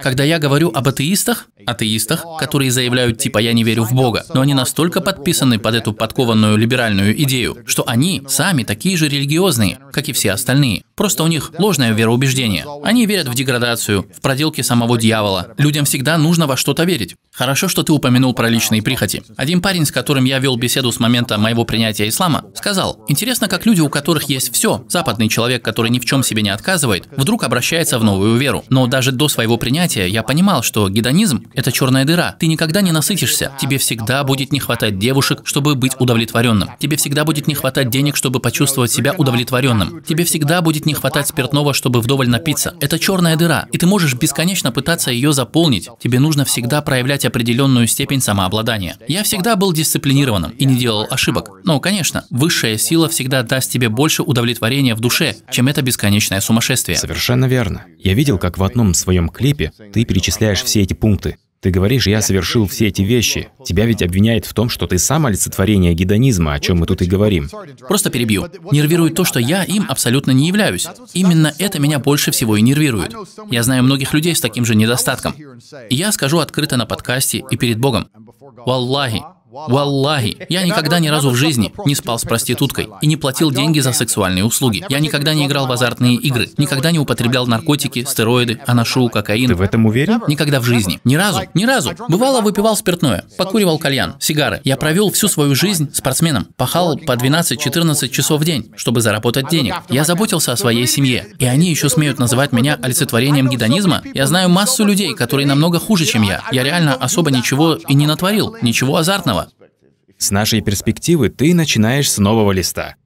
Speaker 3: Когда я говорю об атеистах, атеистах, oh, которые заявляют типа «я не верю в Бога», но они настолько подписаны под эту подкованную либеральную идею, что они сами такие же религиозные, как и все остальные. Просто у них ложное вероубеждение. Они верят в деградацию, в проделки самого дьявола. Людям всегда нужно во что-то верить. Хорошо, что ты упомянул про личные прихоти. Один парень, с которым я вел беседу с момента моего принятия ислама, сказал, интересно, как люди, у которых есть все, западный человек, который ни в чем себе не отказывает, вдруг обращается в новую веру. Но даже до своего принятия понятия, я понимал, что гедонизм – это черная дыра. Ты никогда не насытишься. Тебе всегда будет не хватать девушек, чтобы быть удовлетворенным. Тебе всегда будет не хватать денег, чтобы почувствовать себя удовлетворенным. Тебе всегда будет не хватать спиртного, чтобы вдоволь напиться. Это черная дыра, и ты можешь бесконечно пытаться ее заполнить. Тебе нужно всегда проявлять определенную степень самообладания. Я всегда был дисциплинированным и не делал ошибок. Но, конечно, высшая сила всегда даст тебе больше удовлетворения в душе, чем это бесконечное
Speaker 2: сумасшествие. Совершенно верно. Я видел, как в одном своем клипе принципе, ты перечисляешь все эти пункты. Ты говоришь, я совершил все эти вещи. Тебя ведь обвиняют в том, что ты сам олицетворение гедонизма, о чем мы тут и говорим. Просто перебью. Нервирует то, что я им абсолютно не являюсь.
Speaker 3: Именно это меня больше всего и нервирует. Я знаю многих людей с таким же недостатком. И я скажу открыто на подкасте и перед Богом. Валлахи, Валлахи, я никогда ни разу в жизни не спал с проституткой и не платил деньги за сексуальные услуги. Я никогда не играл в азартные игры, никогда не употреблял наркотики, стероиды, анашу, кокаин. Ты в этом уверен? Никогда в жизни. Ни разу, ни разу. Бывало, выпивал спиртное, покуривал кальян, сигары. Я провел всю свою жизнь спортсменом, пахал по 12-14 часов в день, чтобы заработать денег. Я заботился о своей семье, и они еще смеют называть меня олицетворением гедонизма. Я знаю массу людей, которые намного хуже, чем я. Я реально особо ничего и не натворил, ничего азартного подобного. С нашей перспективы ты начинаешь с нового листа.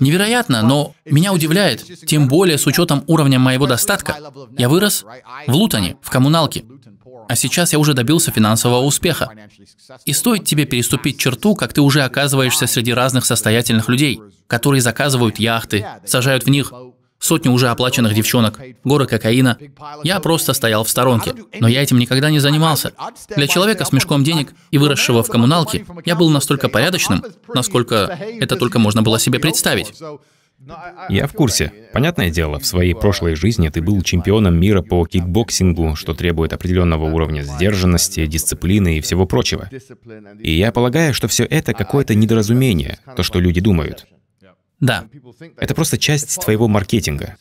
Speaker 3: Невероятно, но меня удивляет, тем более с учетом уровня моего достатка. Я вырос в Лутоне, в коммуналке, а сейчас я уже добился финансового успеха. И стоит тебе переступить черту, как ты уже оказываешься среди разных состоятельных людей, которые заказывают яхты, сажают в них сотни уже оплаченных девчонок, горы кокаина. Я просто стоял в сторонке. Но я этим никогда не занимался. Для человека с мешком денег и выросшего в коммуналке, я был настолько порядочным, насколько это только можно было себе представить.
Speaker 2: Я в курсе. Понятное дело, в своей прошлой жизни ты был чемпионом мира по кикбоксингу, что требует определенного уровня сдержанности, дисциплины и всего прочего. И я полагаю, что все это какое-то недоразумение, то, что люди думают. Да. Это просто часть твоего маркетинга.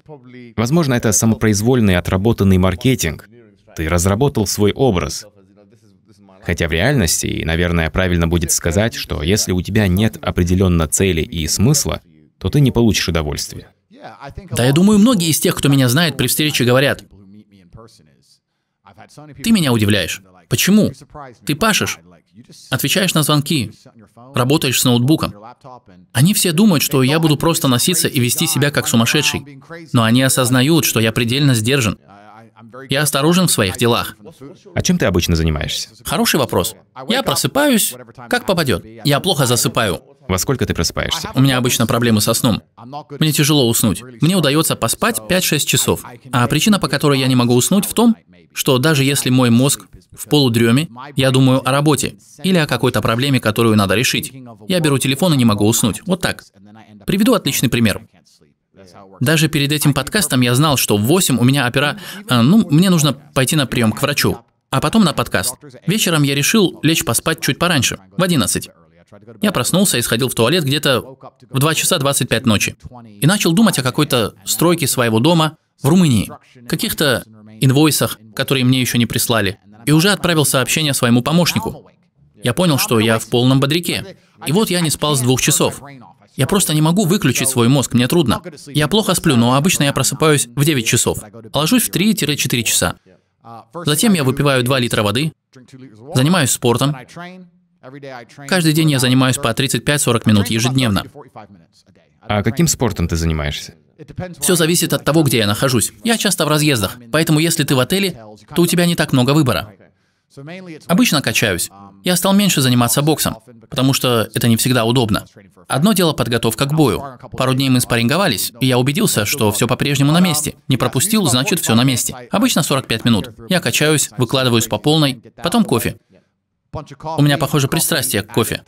Speaker 2: Возможно, это самопроизвольный отработанный маркетинг. Ты разработал свой образ. Хотя в реальности, наверное, правильно будет сказать, что если у тебя нет определенно цели и смысла, то ты не получишь удовольствия. Да, я думаю, многие из тех, кто меня знает, при встрече говорят, «Ты меня удивляешь.
Speaker 3: Почему? Ты пашешь отвечаешь на звонки, работаешь с ноутбуком. Они все думают, что я буду просто носиться и вести себя как сумасшедший, но они осознают, что я предельно сдержан. Я осторожен в своих делах. А чем ты обычно занимаешься? Хороший вопрос. Я просыпаюсь, как попадет. Я плохо засыпаю. Во сколько ты просыпаешься? У меня обычно проблемы со сном. Мне тяжело уснуть. Мне удается поспать 5-6 часов. А причина, по которой я не могу уснуть, в том, что даже если мой мозг в полудреме, я думаю о работе или о какой-то проблеме, которую надо решить. Я беру телефон и не могу уснуть. Вот так. Приведу отличный пример. Даже перед этим подкастом я знал, что в 8 у меня опера... Э, ну, мне нужно пойти на прием к врачу, а потом на подкаст. Вечером я решил лечь поспать чуть пораньше, в 11. Я проснулся и сходил в туалет где-то в 2 часа 25 ночи. И начал думать о какой-то стройке своего дома в Румынии, каких-то инвойсах, которые мне еще не прислали, и уже отправил сообщение своему помощнику. Я понял, что я в полном бодряке. И вот я не спал с двух часов. Я просто не могу выключить свой мозг, мне трудно. Я плохо сплю, но обычно я просыпаюсь в 9 часов. Ложусь в 3-4 часа. Затем я выпиваю 2 литра
Speaker 2: воды, занимаюсь спортом.
Speaker 1: Каждый день я занимаюсь по 35-40 минут ежедневно.
Speaker 2: А каким спортом ты занимаешься? Все зависит от
Speaker 3: того, где я нахожусь. Я часто в разъездах, поэтому если ты в отеле, то у тебя не так много выбора. Обычно качаюсь. Um, я стал меньше заниматься боксом, потому что это не всегда удобно. Одно дело подготовка к бою. Пару дней мы um, спарринговались, и я убедился, что все по-прежнему на um, месте. Не пропустил, значит все на месте. Обычно 45 минут. Я качаюсь, выкладываюсь по полной, потом кофе.
Speaker 1: У меня, похоже, пристрастие к кофе.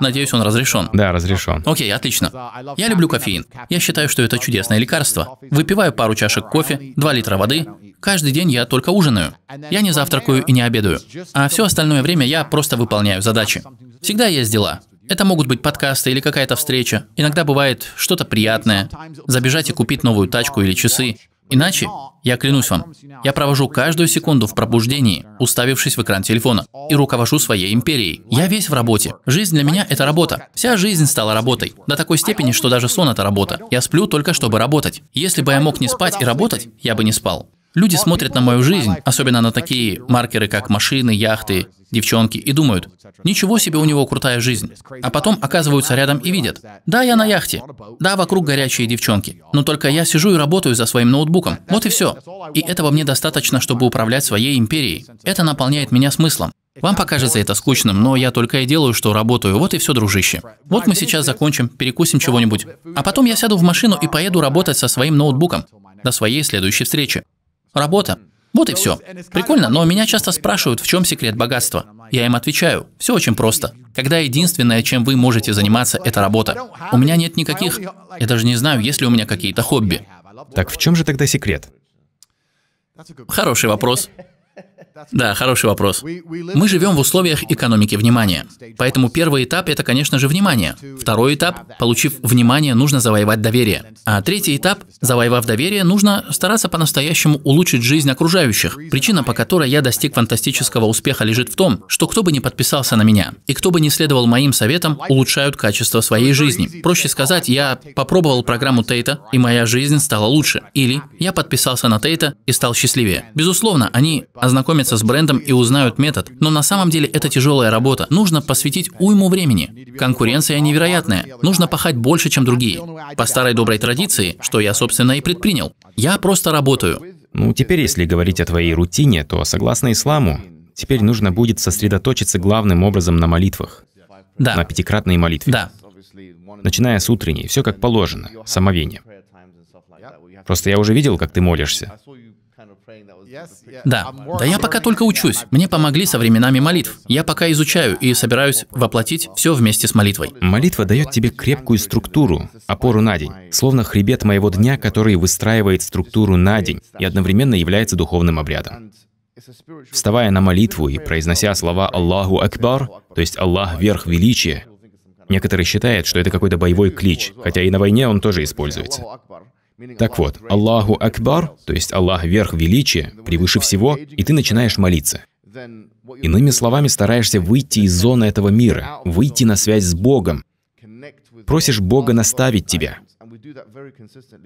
Speaker 3: Надеюсь, он разрешен. Да, разрешен. Окей, отлично. Я люблю кофеин. Я считаю, что это чудесное лекарство. Выпиваю пару чашек кофе, 2 литра воды. Каждый день я только ужинаю. Я не завтракаю и не обедаю. А все остальное время я просто выполняю задачи. Всегда есть дела. Это могут быть подкасты или какая-то встреча. Иногда бывает что-то приятное. Забежать и купить новую тачку или часы. Иначе, я клянусь вам, я провожу каждую секунду в пробуждении, уставившись в экран телефона, и руковожу своей империей. Я весь в работе. Жизнь для меня – это работа. Вся жизнь стала работой. До такой степени, что даже сон – это работа. Я сплю только, чтобы работать. Если бы я мог не спать и работать, я бы не спал. Люди смотрят на мою жизнь, особенно на такие маркеры, как машины, яхты, девчонки, и думают, ничего себе у него крутая жизнь. А потом оказываются рядом и видят, да, я на яхте, да, вокруг горячие девчонки, но только я сижу и работаю за своим ноутбуком. Вот и все. И этого мне достаточно, чтобы управлять своей империей. Это наполняет меня смыслом. Вам покажется это скучным, но я только и делаю, что работаю. Вот и все, дружище. Вот мы сейчас закончим, перекусим чего-нибудь. А потом я сяду в машину и поеду работать со своим ноутбуком. До своей следующей встречи. Работа. Вот и все. Прикольно, но меня часто спрашивают, в чем секрет богатства. Я им отвечаю, все очень просто. Когда единственное, чем вы можете заниматься, это работа. У меня нет никаких, я даже не знаю, есть ли у меня какие-то хобби. Так в чем же тогда секрет? Хороший вопрос. Да, хороший вопрос. Мы живем в условиях экономики внимания. Поэтому первый этап – это, конечно же, внимание. Второй этап – получив внимание, нужно завоевать доверие. А третий этап – завоевав доверие, нужно стараться по-настоящему улучшить жизнь окружающих. Причина, по которой я достиг фантастического успеха, лежит в том, что кто бы ни подписался на меня, и кто бы ни следовал моим советам, улучшают качество своей жизни. Проще сказать, я попробовал программу Тейта, и моя жизнь стала лучше. Или я подписался на Тейта и стал счастливее. Безусловно, они ознакомятся познакомятся с брендом и узнают метод. Но на самом деле это тяжелая работа. Нужно посвятить уйму времени. Конкуренция невероятная. Нужно пахать больше, чем другие. По старой доброй традиции, что я, собственно,
Speaker 2: и предпринял. Я просто работаю. Ну, теперь, если говорить о твоей рутине, то, согласно исламу, теперь нужно будет сосредоточиться главным образом на молитвах. Да. На пятикратной молитве. Да. Начиная с утренней, все как положено, самовение. Просто я уже видел, как ты молишься. Да, да я пока только
Speaker 3: учусь. Мне помогли со временами молитв. Я пока изучаю и собираюсь воплотить все вместе с
Speaker 2: молитвой. Молитва дает тебе крепкую структуру, опору на день, словно хребет моего дня, который выстраивает структуру на день и одновременно является духовным обрядом. Вставая на молитву и произнося слова «Аллаху Акбар», то есть «Аллах – верх величия», некоторые считают, что это какой-то боевой клич, хотя и на войне он тоже используется. Так вот, Аллаху Акбар, то есть Аллах верх величия, превыше всего, и ты начинаешь молиться. Иными словами, стараешься выйти из зоны этого мира, выйти на связь с Богом. Просишь Бога наставить тебя.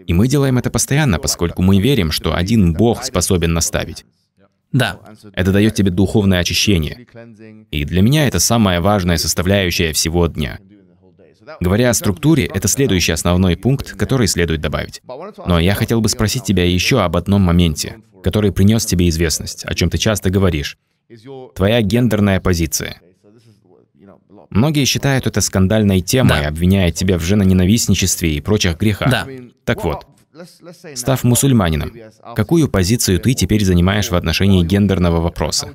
Speaker 2: И мы делаем это постоянно, поскольку мы верим, что один Бог способен наставить. Да. Это дает тебе духовное очищение. И для меня это самая важная составляющая всего дня — Говоря о структуре, это следующий основной пункт, который следует добавить. Но я хотел бы спросить тебя еще об одном моменте, который принес тебе известность, о чем ты часто говоришь. Твоя гендерная позиция. Многие считают это скандальной темой, да. обвиняя тебя в женоненавистничестве и прочих грехах. Да. Так вот, став мусульманином, какую позицию ты теперь занимаешь в отношении гендерного вопроса?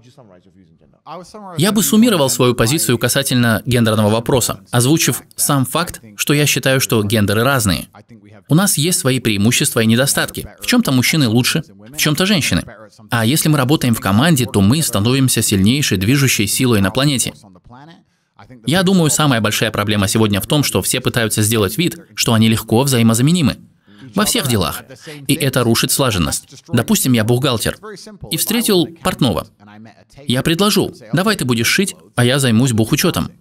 Speaker 2: Я бы суммировал
Speaker 3: свою позицию касательно
Speaker 2: гендерного вопроса,
Speaker 3: озвучив сам факт, что я считаю, что гендеры разные. У нас есть свои преимущества и недостатки. В чем-то мужчины лучше, в чем-то женщины. А если мы работаем в команде, то мы становимся сильнейшей движущей силой на планете. Я думаю, самая большая проблема сегодня в том, что все пытаются сделать вид, что они легко взаимозаменимы во всех делах. И это рушит слаженность. Допустим, я бухгалтер и встретил портного. Я предложу, давай ты будешь шить, а я займусь бухучетом.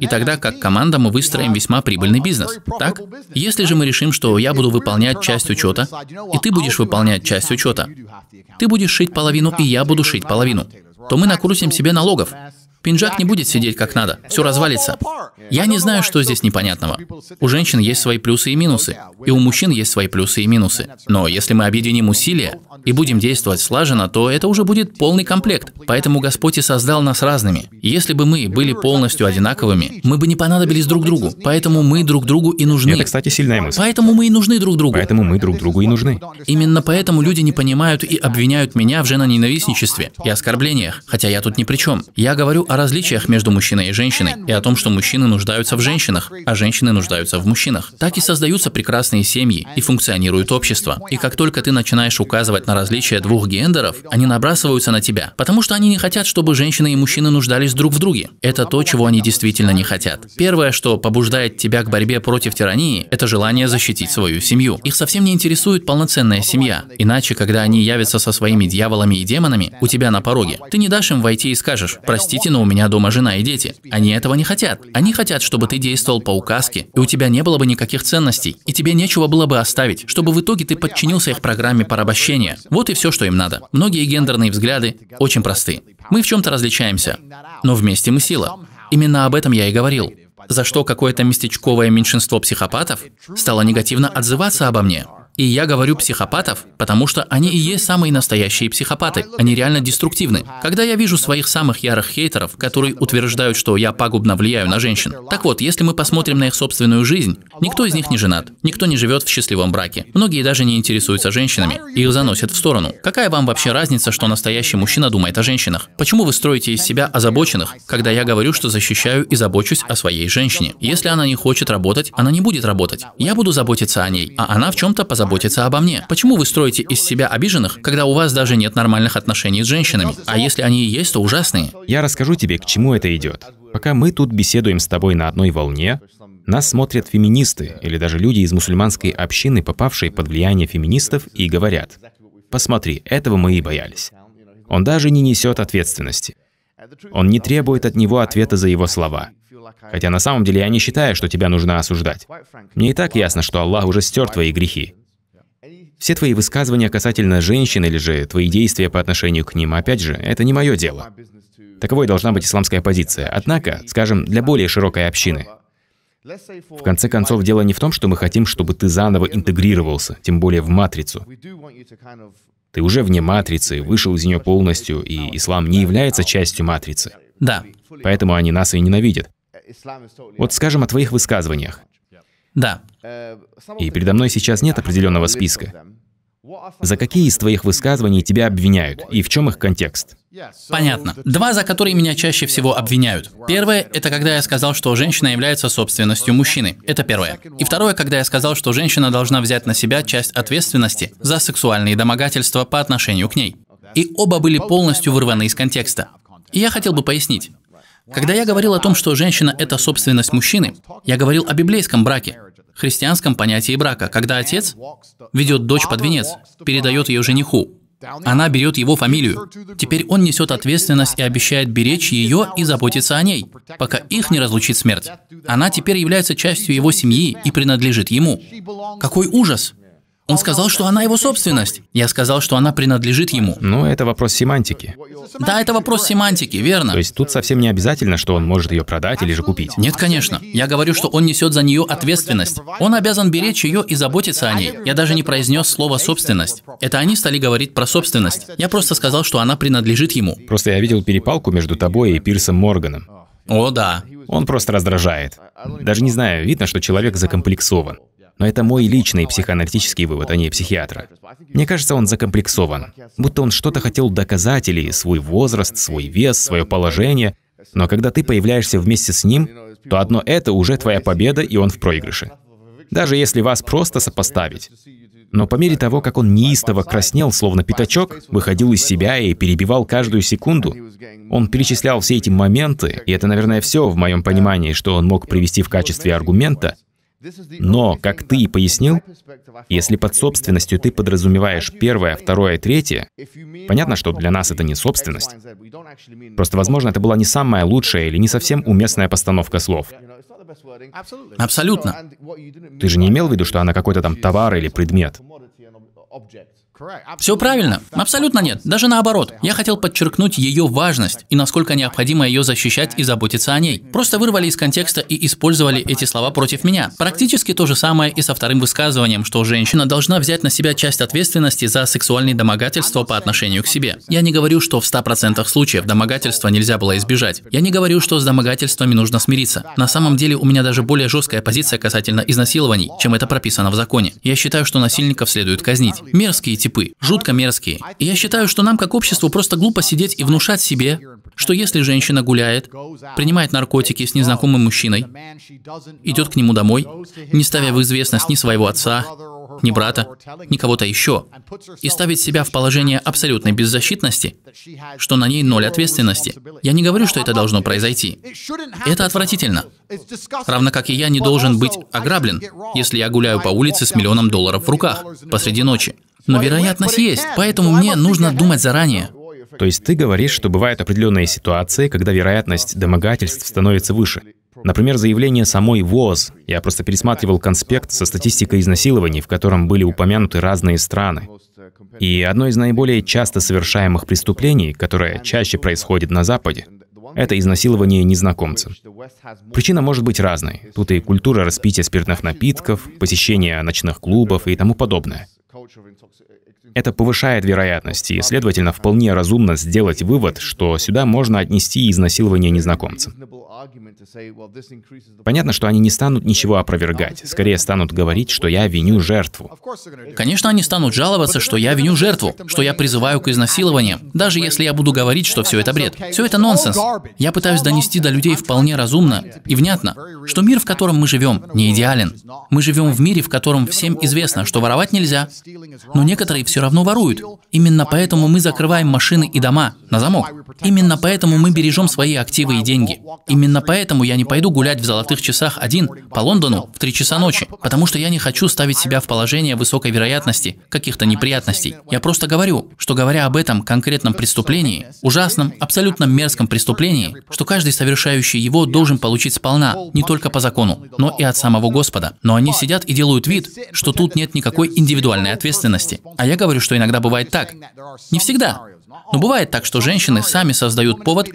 Speaker 3: И тогда, как команда, мы выстроим весьма прибыльный бизнес. Так? Если же мы решим, что я буду выполнять часть учета, и ты будешь выполнять часть учета, ты будешь шить половину, и я буду шить половину, то мы накрутим себе налогов. Пинжак не будет сидеть как надо, все развалится. Я не знаю, что здесь непонятного. У женщин есть свои плюсы и минусы, и у мужчин есть свои плюсы и минусы. Но если мы объединим усилия и будем действовать слаженно, то это уже будет полный комплект. Поэтому Господь и создал нас разными. Если бы мы были полностью одинаковыми, мы бы не понадобились друг другу. Поэтому мы друг другу и нужны. Это, кстати, сильная мысль. Поэтому мы и нужны друг другу. Поэтому мы друг другу и нужны. Именно поэтому люди не понимают и обвиняют меня в женоненавистничестве и оскорблениях, хотя я тут ни при чем. Я говорю о о различиях между мужчиной и женщиной, и о том, что мужчины нуждаются в женщинах, а женщины нуждаются в мужчинах. Так и создаются прекрасные семьи и функционирует общество. И как только ты начинаешь указывать на различия двух гендеров, они набрасываются на тебя, потому что они не хотят, чтобы женщины и мужчины нуждались друг в друге. Это то, чего они действительно не хотят. Первое, что побуждает тебя к борьбе против тирании, это желание защитить свою семью. Их совсем не интересует полноценная семья. Иначе, когда они явятся со своими дьяволами и демонами, у тебя на пороге, ты не дашь им войти и скажешь, простите, но но у меня дома жена и дети. Они этого не хотят. Они хотят, чтобы ты действовал по указке, и у тебя не было бы никаких ценностей, и тебе нечего было бы оставить, чтобы в итоге ты подчинился их программе порабощения. Вот и все, что им надо. Многие гендерные взгляды очень просты. Мы в чем-то различаемся, но вместе мы сила. Именно об этом я и говорил за что какое-то местечковое меньшинство психопатов стало негативно отзываться обо мне. И я говорю психопатов, потому что они и есть самые настоящие психопаты. Они реально деструктивны. Когда я вижу своих самых ярых хейтеров, которые утверждают, что я пагубно влияю на женщин. Так вот, если мы посмотрим на их собственную жизнь, никто из них не женат, никто не живет в счастливом браке. Многие даже не интересуются женщинами, их заносят в сторону. Какая вам вообще разница, что настоящий мужчина думает о женщинах? Почему вы строите из себя озабоченных, когда я говорю, что защищаю и забочусь о своей женщине? Если она не хочет работать, она не будет работать. Я буду заботиться о ней, а она в чем-то позаботится заботиться обо мне? Почему вы строите из себя обиженных, когда у вас даже нет нормальных отношений с женщинами? А если они и
Speaker 2: есть, то ужасные. Я расскажу тебе, к чему это идет. Пока мы тут беседуем с тобой на одной волне, нас смотрят феминисты или даже люди из мусульманской общины, попавшие под влияние феминистов, и говорят, «Посмотри, этого мы и боялись». Он даже не несет ответственности. Он не требует от него ответа за его слова. Хотя на самом деле я не считаю, что тебя нужно осуждать. Мне и так ясно, что Аллах уже стер твои грехи. Все твои высказывания касательно женщин или же твои действия по отношению к ним, опять же, это не мое дело. Таковой должна быть исламская позиция. Однако, скажем, для более широкой общины. В конце концов, дело не в том, что мы хотим, чтобы ты заново интегрировался, тем более в матрицу. Ты уже вне матрицы, вышел из нее полностью, и ислам не является частью матрицы. Да. Поэтому они нас и ненавидят. Вот скажем о твоих высказываниях. Да. Э, и передо мной сейчас нет определенного списка. За какие из твоих высказываний тебя обвиняют и в чем их контекст?
Speaker 1: Понятно.
Speaker 3: Два, за которые меня чаще всего обвиняют. Первое – это когда я сказал, что женщина является собственностью мужчины. Это первое. И второе, когда я сказал, что женщина должна взять на себя часть ответственности за сексуальные домогательства по отношению к ней. И оба были полностью вырваны из контекста. И я хотел бы пояснить. Когда я говорил о том, что женщина – это собственность мужчины, я говорил о библейском браке, христианском понятии брака, когда отец ведет дочь под венец, передает ее жениху. Она берет его фамилию. Теперь он несет ответственность и обещает беречь ее и заботиться о ней, пока их не разлучит смерть. Она теперь является частью его семьи и принадлежит ему. Какой ужас! Он сказал, что она его собственность. Я сказал, что она принадлежит ему. Ну,
Speaker 2: это вопрос семантики.
Speaker 3: Да, это вопрос семантики, верно. То есть тут совсем не обязательно, что он может ее продать или же купить. Нет, конечно. Я говорю, что он несет за нее ответственность. Он обязан беречь ее и заботиться о ней. Я даже не произнес слово «собственность». Это они стали говорить про собственность. Я просто сказал, что она принадлежит
Speaker 2: ему. Просто я видел перепалку между тобой и Пирсом Морганом. О, да. Он просто раздражает. Даже не знаю, видно, что человек закомплексован. Но это мой личный психоаналитический вывод, а не психиатра. Мне кажется, он закомплексован. Будто он что-то хотел доказать, или свой возраст, свой вес, свое положение. Но когда ты появляешься вместе с ним, то одно это уже твоя победа, и он в проигрыше. Даже если вас просто сопоставить. Но по мере того, как он неистово краснел, словно пятачок, выходил из себя и перебивал каждую секунду, он перечислял все эти моменты, и это, наверное, все в моем понимании, что он мог привести в качестве аргумента, но, как ты и пояснил, если под собственностью ты подразумеваешь первое, второе, третье, понятно, что для нас это не собственность. Просто, возможно, это была не самая лучшая или не совсем уместная постановка слов. Абсолютно. Ты же не имел в виду, что она какой-то там товар или предмет. Все
Speaker 3: правильно. Абсолютно нет. Даже наоборот. Я хотел подчеркнуть ее важность и насколько необходимо ее защищать и заботиться о ней. Просто вырвали из контекста и использовали эти слова против меня. Практически то же самое и со вторым высказыванием, что женщина должна взять на себя часть ответственности за сексуальные домогательства по отношению к себе. Я не говорю, что в 100% случаев домогательства нельзя было избежать. Я не говорю, что с домогательствами нужно смириться. На самом деле у меня даже более жесткая позиция касательно изнасилований, чем это прописано в законе. Я считаю, что насильников следует казнить. Мерзкие типы, жутко мерзкие. И я считаю, что нам как обществу просто глупо сидеть и внушать себе, что если женщина гуляет, принимает наркотики с незнакомым мужчиной, идет к нему домой, не ставя в известность ни своего отца, ни брата, ни кого-то еще, и ставить себя в положение абсолютной беззащитности, что на ней ноль ответственности. Я не говорю, что это должно произойти. Это отвратительно. Равно как и я не должен быть ограблен, если я гуляю по улице с миллионом долларов в руках посреди ночи. Но вероятность есть, поэтому мне нужно думать заранее.
Speaker 2: То есть ты говоришь, что бывают определенные ситуации, когда вероятность домогательств становится выше. Например, заявление самой ВОЗ. Я просто пересматривал конспект со статистикой изнасилований, в котором были упомянуты разные страны. И одно из наиболее часто совершаемых преступлений, которое чаще происходит на Западе, это изнасилование незнакомца. Причина может быть разной. Тут и культура распития спиртных напитков, посещение ночных клубов и тому подобное. culture of intoxic Это повышает вероятность, и, следовательно, вполне разумно сделать вывод, что сюда можно отнести изнасилование незнакомца. Понятно, что они не станут ничего опровергать, скорее станут говорить, что я виню жертву. Конечно, они станут
Speaker 3: жаловаться, что я виню жертву, что я призываю к изнасилованиям, даже если я буду говорить, что все это бред. Все это нонсенс. Я пытаюсь донести до людей вполне разумно и внятно, что мир, в котором мы живем, не идеален. Мы живем в мире, в котором всем известно, что воровать нельзя, но некоторые все равно воруют. Именно поэтому мы закрываем машины и дома на замок. Именно поэтому мы бережем свои активы и деньги. Именно поэтому я не пойду гулять в золотых часах один по Лондону в 3 часа ночи, потому что я не хочу ставить себя в положение высокой вероятности каких-то неприятностей. Я просто говорю, что говоря об этом конкретном преступлении, ужасном, абсолютно мерзком преступлении, что каждый совершающий его должен получить сполна, не только по закону, но и от самого Господа. Но они сидят и делают вид, что тут нет никакой индивидуальной ответственности. А я говорю спорю, что иногда бывает так. Не всегда. Но бывает так, что женщины сами создают повод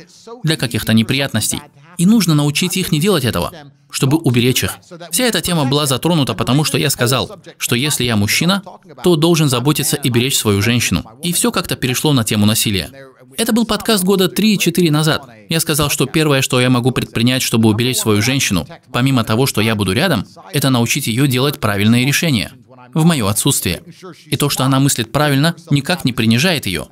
Speaker 3: для каких-то неприятностей. И нужно научить их не делать этого, чтобы уберечь их. Вся эта тема была затронута, потому что я сказал, что если я мужчина, то должен заботиться и беречь свою женщину. И все как-то перешло на тему насилия. Это был подкаст года 3-4 назад. Я сказал, что первое, что я могу предпринять, чтобы уберечь свою женщину, помимо того, что я буду рядом, это научить ее делать правильные решения в мое отсутствие. И то, что она мыслит правильно, никак не принижает ее.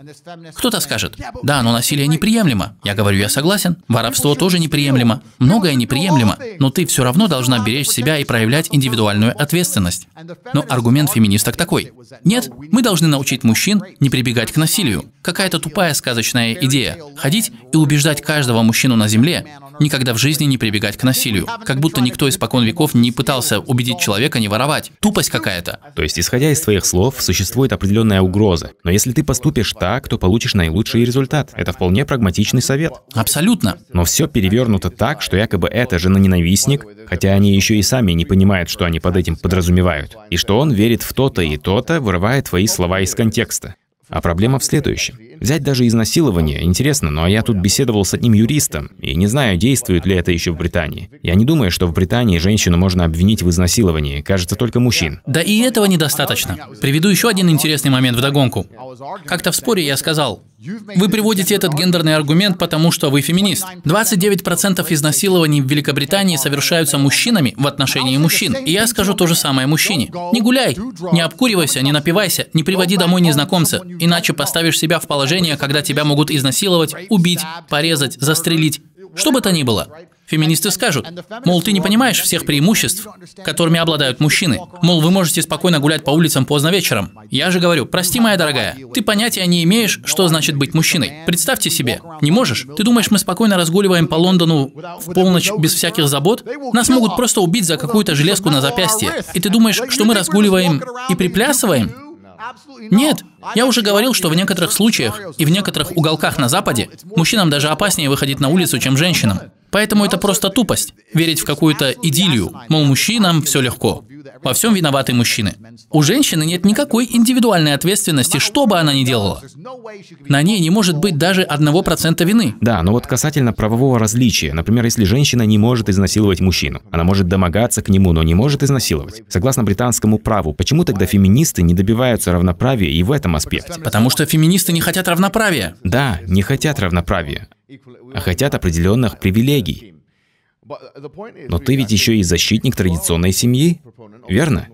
Speaker 3: Кто-то скажет, да, но насилие неприемлемо. Я говорю, я согласен. Воровство тоже неприемлемо. Многое неприемлемо. Но ты все равно должна беречь себя и проявлять индивидуальную ответственность. Но аргумент феминисток такой. Нет, мы должны научить мужчин не прибегать к насилию. Какая-то тупая сказочная идея. Ходить и убеждать каждого мужчину на земле, никогда в жизни не прибегать к насилию. Как будто никто из покон веков не пытался убедить человека не воровать. Тупость какая-то.
Speaker 2: То есть, исходя из твоих слов, существует определенная угроза. Но если ты поступишь так, то получишь наилучший результат. Это вполне прагматичный совет. Абсолютно. Но все перевернуто так, что якобы это же на ненавистник, хотя они еще и сами не понимают, что они под этим подразумевают. И что он верит в то-то и то-то, вырывая твои слова из контекста. А проблема в следующем. Взять даже изнасилование, интересно, но я тут беседовал с одним юристом, и не знаю, действует ли это еще в Британии. Я не думаю, что в Британии женщину можно обвинить в изнасиловании, кажется, только мужчин.
Speaker 3: Да и этого недостаточно.
Speaker 2: Приведу еще один
Speaker 3: интересный момент в догонку. Как-то в споре я сказал, вы приводите этот гендерный аргумент, потому что вы феминист. 29% изнасилований в Великобритании совершаются мужчинами в отношении мужчин. И я скажу то же самое мужчине. Не гуляй, не обкуривайся, не напивайся, не приводи домой незнакомца, иначе поставишь себя в положение положение, когда тебя могут изнасиловать, убить, порезать, застрелить, что бы то ни было. Феминисты скажут, мол, ты не понимаешь всех преимуществ, которыми обладают мужчины. Мол, вы можете спокойно гулять по улицам поздно вечером. Я же говорю, прости, моя дорогая, ты понятия не имеешь, что значит быть мужчиной. Представьте себе, не можешь? Ты думаешь, мы спокойно разгуливаем по Лондону в полночь без всяких забот? Нас могут просто убить за какую-то железку на запястье. И ты думаешь, что мы разгуливаем и приплясываем? Нет, я уже говорил, что в некоторых случаях и в некоторых уголках на Западе мужчинам даже опаснее выходить на улицу, чем женщинам. Поэтому это просто тупость, верить в какую-то идиллию, мол, мужчинам все легко. Во всем виноваты мужчины. У женщины нет никакой индивидуальной ответственности, что бы она ни делала.
Speaker 2: На ней не может быть даже одного процента вины. Да, но вот касательно правового различия, например, если женщина не может изнасиловать мужчину, она может домогаться к нему, но не может изнасиловать. Согласно британскому праву, почему тогда феминисты не добиваются равноправия и в этом аспекте? Потому что феминисты не хотят равноправия. Да, не хотят равноправия, а хотят определенных привилегий. Но ты ведь еще и защитник традиционной семьи, верно?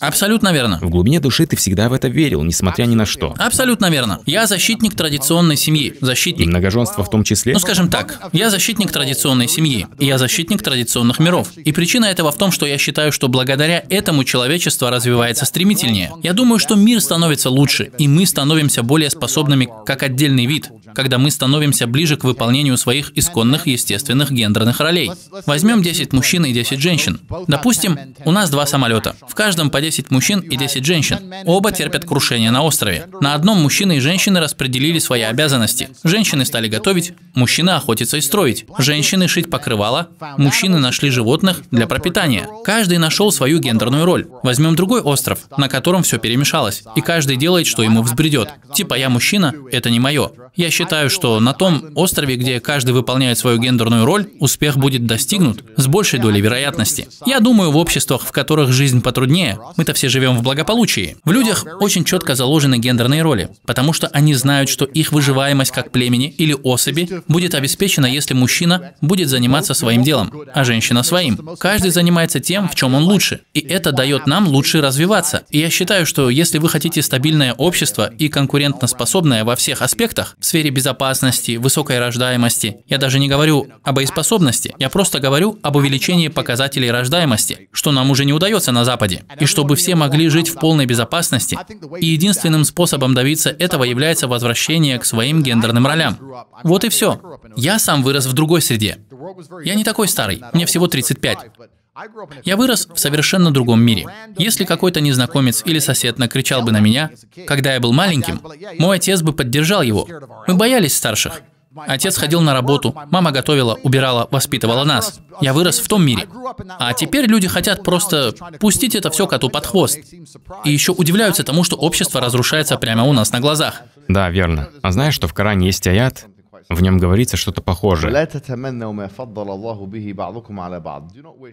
Speaker 2: Абсолютно верно. В глубине души ты всегда в это верил, несмотря ни на что. Абсолютно верно. Я защитник традиционной семьи. Защитник. И многоженство в том числе? Ну, скажем
Speaker 3: так, я защитник традиционной семьи. И я защитник традиционных миров. И причина этого в том, что я считаю, что благодаря этому человечество развивается стремительнее. Я думаю, что мир становится лучше, и мы становимся более способными как отдельный вид, когда мы становимся ближе к выполнению своих исконных естественных гендерных ролей. Возьмем 10 мужчин и 10 женщин. Допустим, у нас два самолета. В каждом по 10 мужчин и 10 женщин. Оба терпят крушение на острове. На одном мужчины и женщины распределили свои обязанности. Женщины стали готовить, мужчины охотиться и строить, женщины шить покрывала, мужчины нашли животных для пропитания. Каждый нашел свою гендерную роль. Возьмем другой остров, на котором все перемешалось, и каждый делает, что ему взбредет. Типа я мужчина, это не мое. Я считаю, что на том острове, где каждый выполняет свою гендерную роль, успех будет достигнут с большей долей вероятности. Я думаю, в обществах, в которых жизнь потруднее, мы-то все живем в благополучии. В людях очень четко заложены гендерные роли, потому что они знают, что их выживаемость как племени или особи будет обеспечена, если мужчина будет заниматься своим делом, а женщина своим. Каждый занимается тем, в чем он лучше. И это дает нам лучше развиваться. И я считаю, что если вы хотите стабильное общество и конкурентоспособное во всех аспектах, в сфере безопасности, высокой рождаемости, я даже не говорю о боеспособности, я просто говорю об увеличении показателей рождаемости, что нам уже не удается на Западе. И чтобы все могли жить в полной безопасности. И единственным способом добиться этого является возвращение к своим гендерным ролям. Вот и все. Я сам вырос в другой среде. Я не такой старый, мне всего 35. Я вырос в совершенно другом мире. Если какой-то незнакомец или сосед накричал бы на меня, когда я был маленьким, мой отец бы поддержал его. Мы боялись старших. Отец ходил на работу, мама готовила, убирала, воспитывала нас. Я вырос в том мире. А теперь люди хотят просто пустить это все коту под хвост. И еще удивляются тому, что общество разрушается прямо у нас на
Speaker 2: глазах. Да, верно. А знаешь, что в Коране есть аят, в нем говорится что-то похожее.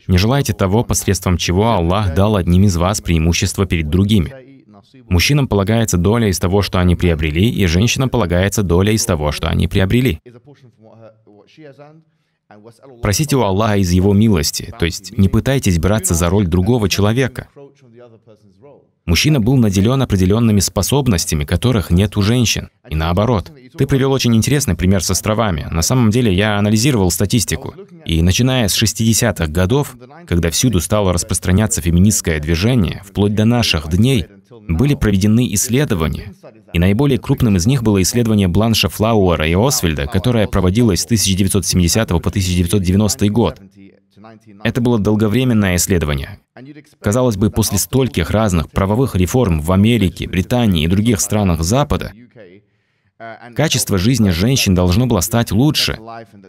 Speaker 2: Не желайте того, посредством чего Аллах дал одним из вас преимущество перед другими. Мужчинам полагается доля из того, что они приобрели, и женщинам полагается доля из того, что они приобрели. Просите у Аллаха из Его милости, то есть не пытайтесь браться за роль другого человека. Мужчина был наделен определенными способностями, которых нет у женщин, и наоборот. Ты привел очень интересный пример с островами. На самом деле я анализировал статистику. И начиная с 60-х годов, когда всюду стало распространяться феминистское движение, вплоть до наших дней, были проведены исследования, и наиболее крупным из них было исследование Бланша Флауэра и Освальда, которое проводилось с 1970 по 1990 год. Это было долговременное исследование. Казалось бы, после стольких разных правовых реформ в Америке, Британии и других странах Запада, Качество жизни женщин должно было стать лучше,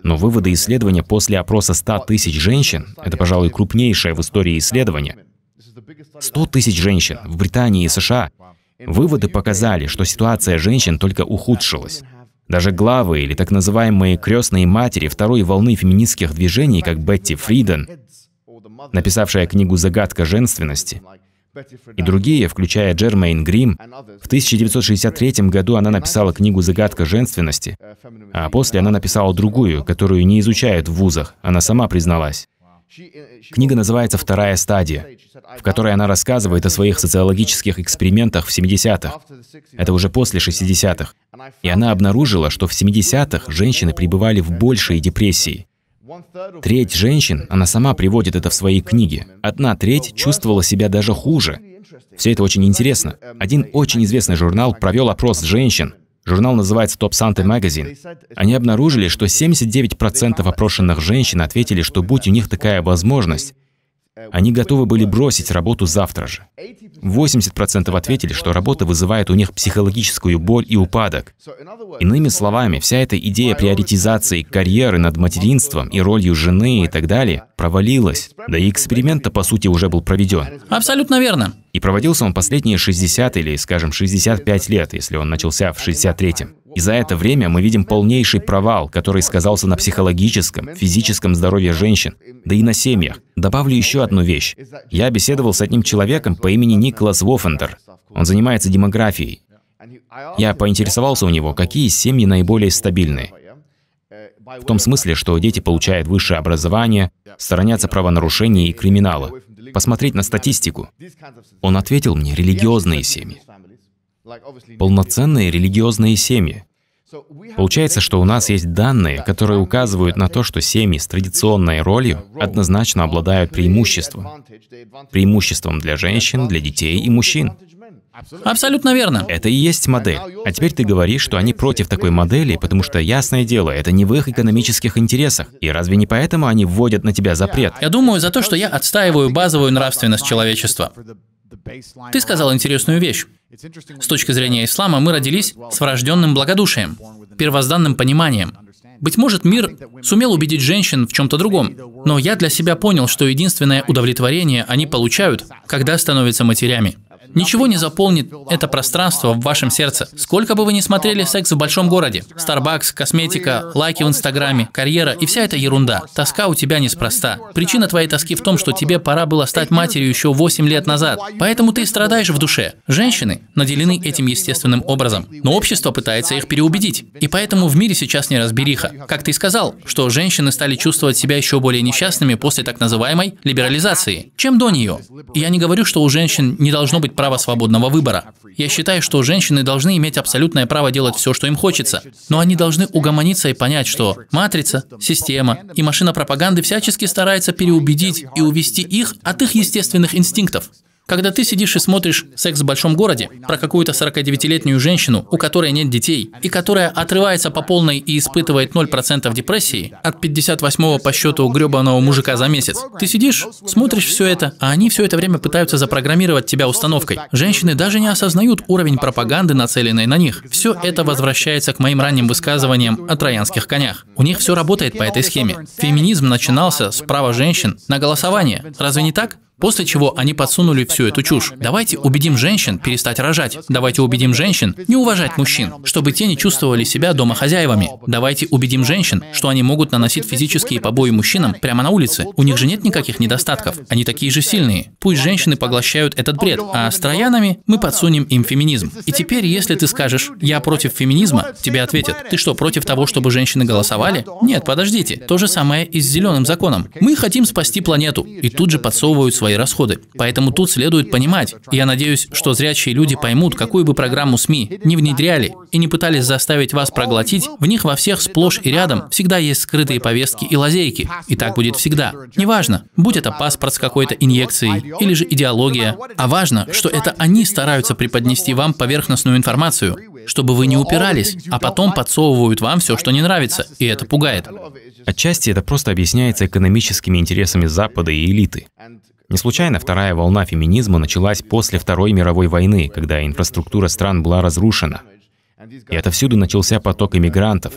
Speaker 2: но выводы исследования после опроса 100 тысяч женщин, это, пожалуй, крупнейшее в истории исследование, 100 тысяч женщин в Британии и США. Выводы показали, что ситуация женщин только ухудшилась. Даже главы или так называемые крестные матери второй волны феминистских движений, как Бетти Фриден, написавшая книгу «Загадка женственности», и другие, включая Джермейн Грим. В 1963 году она написала книгу «Загадка женственности», а после она написала другую, которую не изучают в вузах, она сама призналась. Книга называется «Вторая стадия», в которой она рассказывает о своих социологических экспериментах в 70-х. Это уже после 60-х. И она обнаружила, что в 70-х женщины пребывали в большей депрессии. Треть женщин, она сама приводит это в своей книге, одна треть чувствовала себя даже хуже. Все это очень интересно. Один очень известный журнал провел опрос женщин, Журнал называется Top Santa Magazine. Они обнаружили, что 79% опрошенных женщин ответили, что будь у них такая возможность, они готовы были бросить работу завтра же. 80% ответили, что работа вызывает у них психологическую боль и упадок. Иными словами, вся эта идея приоритизации карьеры над материнством и ролью жены и так далее провалилась. Да и эксперимент-то, по сути, уже был проведен. Абсолютно верно. И проводился он последние 60 или, скажем, 65 лет, если он начался в 63-м. И за это время мы видим полнейший провал, который сказался на психологическом, физическом здоровье женщин, да и на семьях. Добавлю еще одну вещь. Я беседовал с одним человеком по имени Николас Вофендер. Он занимается демографией. Я поинтересовался у него, какие семьи наиболее стабильные, В том смысле, что дети получают высшее образование, сторонятся правонарушений и криминала. Посмотреть на статистику. Он ответил мне, религиозные семьи. Полноценные религиозные семьи. Получается, что у нас есть данные, которые указывают на то, что семьи с традиционной ролью однозначно обладают преимуществом. Преимуществом для женщин, для детей и мужчин. Абсолютно верно. Это и есть модель. А теперь ты говоришь, что они против такой модели, потому что, ясное дело, это не в их экономических интересах. И разве не поэтому они вводят на тебя запрет? Я думаю, за то, что я
Speaker 3: отстаиваю базовую нравственность человечества. Ты сказал интересную вещь. С точки зрения ислама мы родились с врожденным благодушием, первозданным пониманием. Быть может, мир сумел убедить женщин в чем-то другом, но я для себя понял, что единственное удовлетворение они получают, когда становятся матерями. Ничего не заполнит это пространство в вашем сердце. Сколько бы вы ни смотрели секс в большом городе, Starbucks, косметика, лайки в Инстаграме, карьера и вся эта ерунда, тоска у тебя неспроста. Причина твоей тоски в том, что тебе пора было стать матерью еще 8 лет назад, поэтому ты страдаешь в душе. Женщины наделены этим естественным образом, но общество пытается их переубедить. И поэтому в мире сейчас не разбериха. Как ты сказал, что женщины стали чувствовать себя еще более несчастными после так называемой либерализации, чем до нее. И я не говорю, что у женщин не должно быть прав право свободного выбора. Я считаю, что женщины должны иметь абсолютное право делать все, что им хочется, но они должны угомониться и понять, что матрица, система и машина пропаганды всячески стараются переубедить и увести их от их естественных инстинктов. Когда ты сидишь и смотришь «Секс в большом городе» про какую-то 49-летнюю женщину, у которой нет детей, и которая отрывается по полной и испытывает 0% депрессии, от 58 по счету гребаного мужика за месяц, ты сидишь, смотришь все это, а они все это время пытаются запрограммировать тебя установкой. Женщины даже не осознают уровень пропаганды, нацеленной на них. Все это возвращается к моим ранним высказываниям о троянских конях. У них все работает по этой схеме. Феминизм начинался с права женщин на голосование. Разве не так? После чего они подсунули всю эту чушь. Давайте убедим женщин перестать рожать. Давайте убедим женщин не уважать мужчин, чтобы те не чувствовали себя домохозяевами. Давайте убедим женщин, что они могут наносить физические побои мужчинам прямо на улице. У них же нет никаких недостатков. Они такие же сильные. Пусть женщины поглощают этот бред, а с троянами мы подсунем им феминизм. И теперь, если ты скажешь «я против феминизма», тебе ответят «ты что, против того, чтобы женщины голосовали?» Нет, подождите. То же самое и с зеленым законом. Мы хотим спасти планету. И тут же подсовывают свои свои расходы. Поэтому тут следует понимать, я надеюсь, что зрячие люди поймут, какую бы программу СМИ не внедряли и не пытались заставить вас проглотить, в них во всех сплошь и рядом всегда есть скрытые повестки и лазейки. И так будет всегда. Неважно, будь это паспорт с какой-то инъекцией или же идеология, а важно, что это они стараются преподнести вам поверхностную информацию, чтобы вы не упирались, а потом подсовывают вам все, что не нравится, и это
Speaker 2: пугает. Отчасти это просто объясняется экономическими интересами Запада и элиты. Не случайно вторая волна феминизма началась после Второй мировой войны, когда инфраструктура стран была разрушена. И отовсюду начался поток иммигрантов.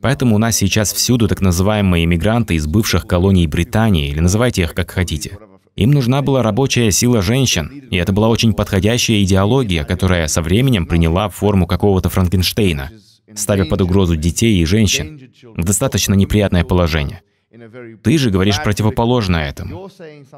Speaker 2: Поэтому у нас сейчас всюду так называемые иммигранты из бывших колоний Британии, или называйте их как хотите. Им нужна была рабочая сила женщин, и это была очень подходящая идеология, которая со временем приняла форму какого-то Франкенштейна, ставя под угрозу детей и женщин. Достаточно неприятное положение. Ты же говоришь противоположное этому.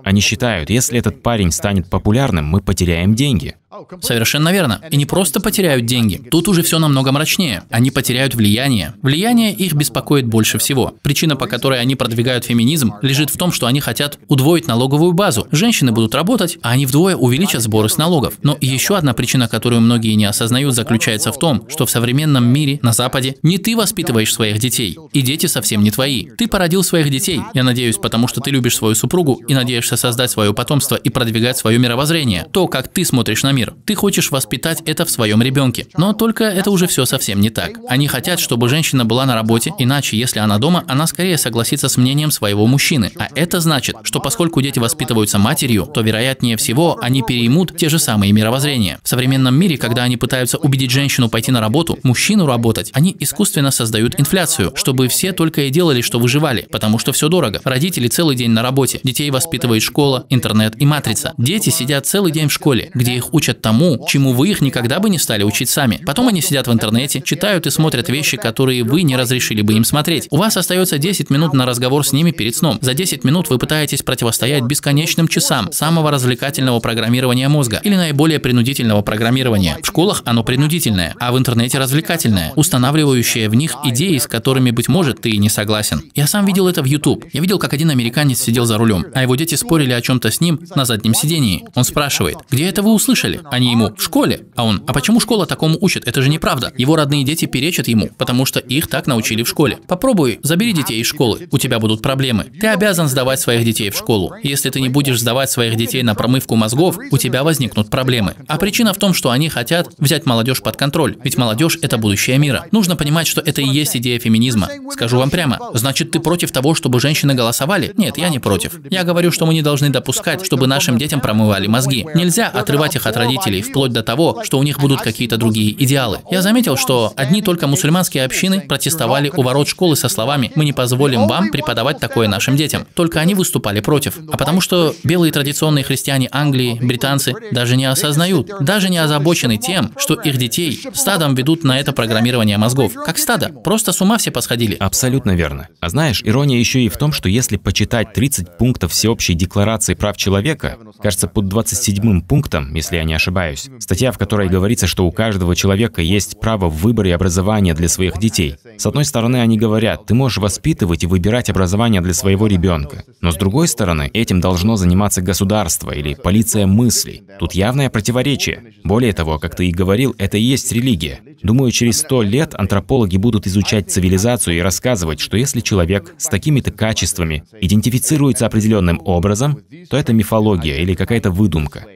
Speaker 2: Они считают, если этот парень станет популярным, мы потеряем деньги. Совершенно верно. И не
Speaker 3: просто потеряют деньги. Тут уже все намного мрачнее. Они потеряют влияние. Влияние их беспокоит больше всего. Причина, по которой они продвигают феминизм, лежит в том, что они хотят удвоить налоговую базу. Женщины будут работать, а они вдвое увеличат сборы с налогов. Но еще одна причина, которую многие не осознают, заключается в том, что в современном мире, на Западе, не ты воспитываешь своих детей. И дети совсем не твои. Ты породил своих детей, я надеюсь, потому что ты любишь свою супругу и надеешься создать свое потомство и продвигать свое мировоззрение. То, как ты смотришь на мир мир. Ты хочешь воспитать это в своем ребенке. Но только это уже все совсем не так. Они хотят, чтобы женщина была на работе, иначе, если она дома, она скорее согласится с мнением своего мужчины. А это значит, что поскольку дети воспитываются матерью, то вероятнее всего они переймут те же самые мировоззрения. В современном мире, когда они пытаются убедить женщину пойти на работу, мужчину работать, они искусственно создают инфляцию, чтобы все только и делали, что выживали, потому что все дорого. Родители целый день на работе, детей воспитывает школа, интернет и матрица. Дети сидят целый день в школе, где их учат учат тому, чему вы их никогда бы не стали учить сами. Потом они сидят в интернете, читают и смотрят вещи, которые вы не разрешили бы им смотреть. У вас остается 10 минут на разговор с ними перед сном. За 10 минут вы пытаетесь противостоять бесконечным часам самого развлекательного программирования мозга или наиболее принудительного программирования. В школах оно принудительное, а в интернете развлекательное, устанавливающее в них идеи, с которыми, быть может, ты и не согласен. Я сам видел это в YouTube. Я видел, как один американец сидел за рулем, а его дети спорили о чем-то с ним на заднем сидении. Он спрашивает, где это вы услышали? Они ему «в школе», а он «а почему школа такому учит? Это же неправда». Его родные дети перечат ему, потому что их так научили в школе. Попробуй, забери детей из школы, у тебя будут проблемы. Ты обязан сдавать своих детей в школу. Если ты не будешь сдавать своих детей на промывку мозгов, у тебя возникнут проблемы. А причина в том, что они хотят взять молодежь под контроль, ведь молодежь – это будущее мира. Нужно понимать, что это и есть идея феминизма. Скажу вам прямо, значит ты против того, чтобы женщины голосовали? Нет, я не против. Я говорю, что мы не должны допускать, чтобы нашим детям промывали мозги. Нельзя отрывать их от родителей родителей, вплоть до того, что у них будут какие-то другие идеалы. Я заметил, что одни только мусульманские общины протестовали у ворот школы со словами «Мы не позволим вам преподавать такое нашим детям». Только они выступали против. А потому что белые традиционные христиане Англии, британцы даже не осознают, даже не озабочены тем, что их
Speaker 2: детей стадом ведут на это программирование мозгов. Как стадо, просто с ума все посходили. Абсолютно верно. А знаешь, ирония еще и в том, что если почитать 30 пунктов Всеобщей декларации прав человека, кажется, под 27 пунктом, если я не ошибаюсь, ошибаюсь. Статья, в которой говорится, что у каждого человека есть право в выборе образования для своих детей. С одной стороны, они говорят, ты можешь воспитывать и выбирать образование для своего ребенка. Но с другой стороны, этим должно заниматься государство или полиция мыслей. Тут явное противоречие. Более того, как ты и говорил, это и есть религия. Думаю, через сто лет антропологи будут изучать цивилизацию и рассказывать, что если человек с такими-то качествами идентифицируется определенным образом, то это мифология или какая-то выдумка.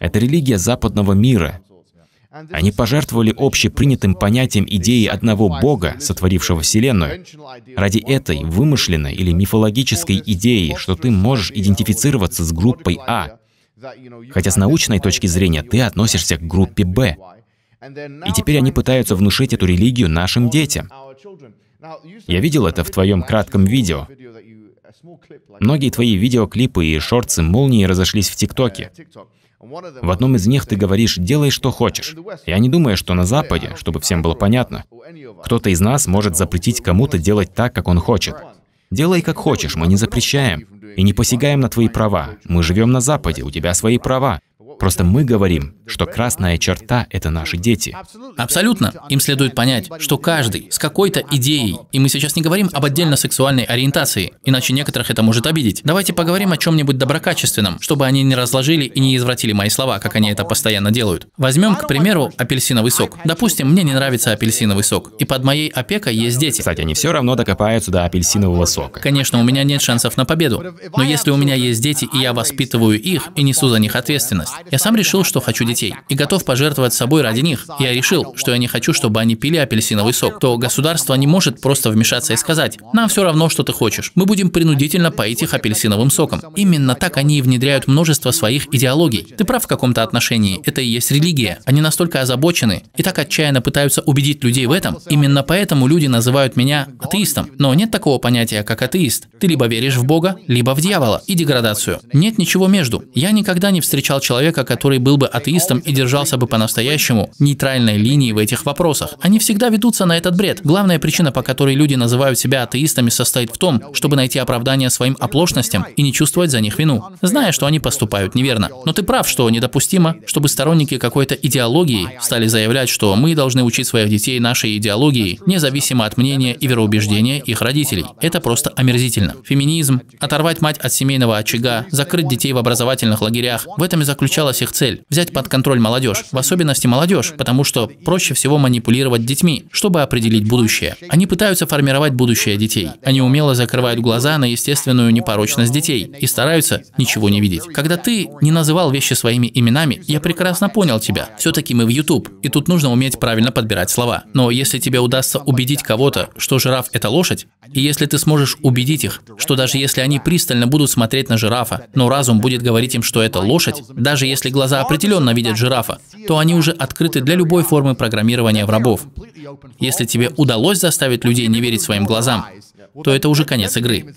Speaker 2: Это религия западного мира. Они пожертвовали общепринятым понятием идеи одного Бога, сотворившего Вселенную, ради этой вымышленной или мифологической идеи, что ты можешь идентифицироваться с группой А, хотя с научной точки зрения ты относишься к группе Б. И теперь они пытаются внушить эту религию нашим детям. Я видел это в твоем кратком видео. Многие твои видеоклипы и шорты молнии разошлись в ТикТоке. В одном из них ты говоришь «делай, что хочешь». Я не думаю, что на Западе, чтобы всем было понятно, кто-то из нас может запретить кому-то делать так, как он хочет. Делай, как хочешь, мы не запрещаем и не посягаем на твои права. Мы живем на Западе, у тебя свои права. Просто мы говорим что красная черта — это наши дети. Абсолютно. Им следует понять, что каждый с какой-то идеей, и мы
Speaker 3: сейчас не говорим об отдельно сексуальной ориентации, иначе некоторых это может обидеть. Давайте поговорим о чем-нибудь доброкачественном, чтобы они не разложили и не извратили мои слова, как они это постоянно делают. Возьмем, к примеру, апельсиновый сок. Допустим, мне не нравится апельсиновый сок, и под моей опекой есть дети. Кстати, они все
Speaker 2: равно докопаются до апельсинового сока.
Speaker 3: Конечно, у меня нет шансов на победу. Но если у меня есть дети, и я воспитываю их, и несу за них ответственность. Я сам решил, что хочу детей детей и готов пожертвовать собой ради них, я решил, что я не хочу, чтобы они пили апельсиновый сок, то государство не может просто вмешаться и сказать, нам все равно, что ты хочешь, мы будем принудительно поить их апельсиновым соком. Именно так они и внедряют множество своих идеологий. Ты прав в каком-то отношении, это и есть религия. Они настолько озабочены и так отчаянно пытаются убедить людей в этом. Именно поэтому люди называют меня атеистом. Но нет такого понятия, как атеист. Ты либо веришь в Бога, либо в дьявола и деградацию. Нет ничего между. Я никогда не встречал человека, который был бы атеистом, реалистом и держался бы по-настоящему нейтральной линии в этих вопросах. Они всегда ведутся на этот бред. Главная причина, по которой люди называют себя атеистами, состоит в том, чтобы найти оправдание своим оплошностям и не чувствовать за них вину, зная, что они поступают неверно. Но ты прав, что недопустимо, чтобы сторонники какой-то идеологии стали заявлять, что мы должны учить своих детей нашей идеологии, независимо от мнения и вероубеждения их родителей. Это просто омерзительно. Феминизм, оторвать мать от семейного очага, закрыть детей в образовательных лагерях – в этом и заключалась их цель – взять под контроль контроль молодежь, в особенности молодежь, потому что проще всего манипулировать детьми, чтобы определить будущее. Они пытаются формировать будущее детей. Они умело закрывают глаза на естественную непорочность детей и стараются ничего не видеть. Когда ты не называл вещи своими именами, я прекрасно понял тебя. Все-таки мы в YouTube, и тут нужно уметь правильно подбирать слова. Но если тебе удастся убедить кого-то, что жираф — это лошадь, и если ты сможешь убедить их, что даже если они пристально будут смотреть на жирафа, но разум будет говорить им, что это лошадь, даже если глаза определенно видят или джирафа, то они уже открыты для любой формы программирования в рабов. Если тебе удалось заставить людей не верить своим
Speaker 2: глазам, то это уже конец игры.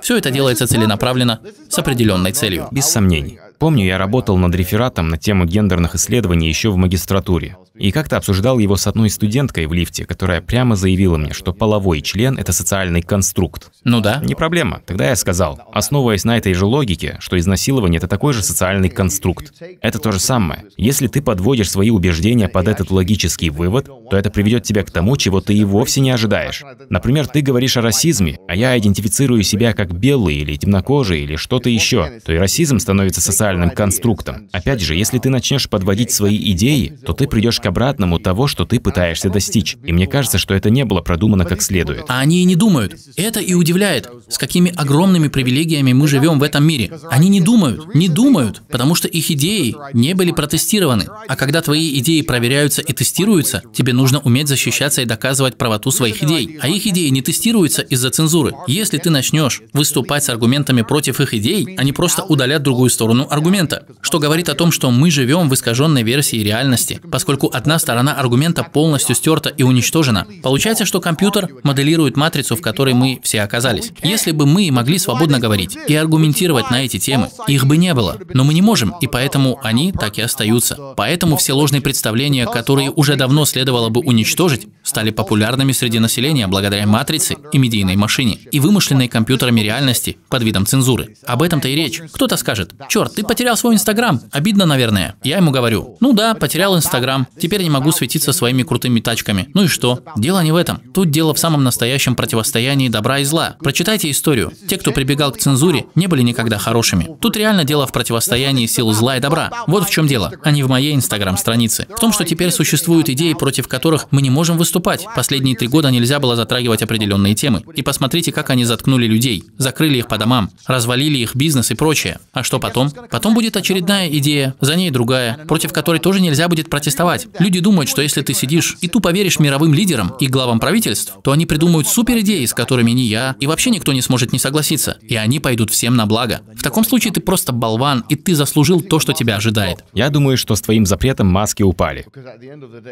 Speaker 2: Все это делается целенаправленно, с определенной целью. Без сомнений. Помню, я работал над рефератом на тему гендерных исследований еще в магистратуре. И как-то обсуждал его с одной студенткой в лифте, которая прямо заявила мне, что половой член — это социальный конструкт. Ну да. Не проблема. Тогда я сказал, основываясь на этой же логике, что изнасилование — это такой же социальный конструкт. Это то же самое. Если ты подводишь свои убеждения под этот логический вывод, то это приведет тебя к тому, чего ты и вовсе не ожидаешь. Например, ты говоришь о расизме, а я идентифицирую себя как белый или темнокожий или что-то еще, то и расизм становится социальным социальным конструктам. Опять же, если ты начнешь подводить свои идеи, то ты придешь к обратному того, что ты пытаешься достичь. И мне кажется, что это не было продумано как следует. А они
Speaker 3: и не думают. Это и удивляет, с какими огромными привилегиями мы живем в этом мире. Они не думают, не думают, потому что их идеи не были протестированы. А когда твои идеи проверяются и тестируются, тебе нужно уметь защищаться и доказывать правоту своих идей. А их идеи не тестируются из-за цензуры. Если ты начнешь выступать с аргументами против их идей, они просто удалят другую сторону аргумента, что говорит о том, что мы живем в искаженной версии реальности, поскольку одна сторона аргумента полностью стерта и уничтожена. Получается, что компьютер моделирует матрицу, в которой мы все оказались. Если бы мы могли свободно говорить и аргументировать на эти темы, их бы не было. Но мы не можем, и поэтому они так и остаются. Поэтому все ложные представления, которые уже давно следовало бы уничтожить, стали популярными среди населения благодаря матрице и медийной машине, и вымышленной компьютерами реальности под видом цензуры. Об этом-то и речь. Кто-то скажет, черт, ты ты потерял свой Инстаграм. Обидно, наверное. Я ему говорю, ну да, потерял Инстаграм. Теперь не могу светиться своими крутыми тачками. Ну и что? Дело не в этом. Тут дело в самом настоящем противостоянии добра и зла. Прочитайте историю. Те, кто прибегал к цензуре, не были никогда хорошими. Тут реально дело в противостоянии сил зла и добра. Вот в чем дело, Они в моей Инстаграм-странице. В том, что теперь существуют идеи, против которых мы не можем выступать. Последние три года нельзя было затрагивать определенные темы. И посмотрите, как они заткнули людей, закрыли их по домам, развалили их бизнес и прочее. А что потом? Потом будет очередная идея, за ней другая, против которой тоже нельзя будет протестовать. Люди думают, что если ты сидишь и тупо веришь мировым лидерам и главам правительств, то они придумают супер идеи, с которыми ни я, и вообще никто не сможет не согласиться, и они пойдут всем на благо. В таком случае ты просто болван, и ты заслужил то, что тебя ожидает. Я думаю, что с
Speaker 2: твоим запретом маски упали.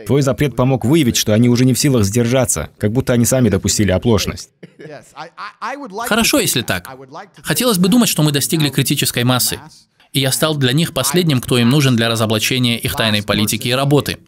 Speaker 2: Твой запрет помог выявить, что они уже не в силах сдержаться, как будто они сами допустили оплошность.
Speaker 1: Хорошо, если
Speaker 3: так. Хотелось бы думать, что мы достигли критической массы и я стал для них последним, кто им нужен для разоблачения их тайной политики и работы.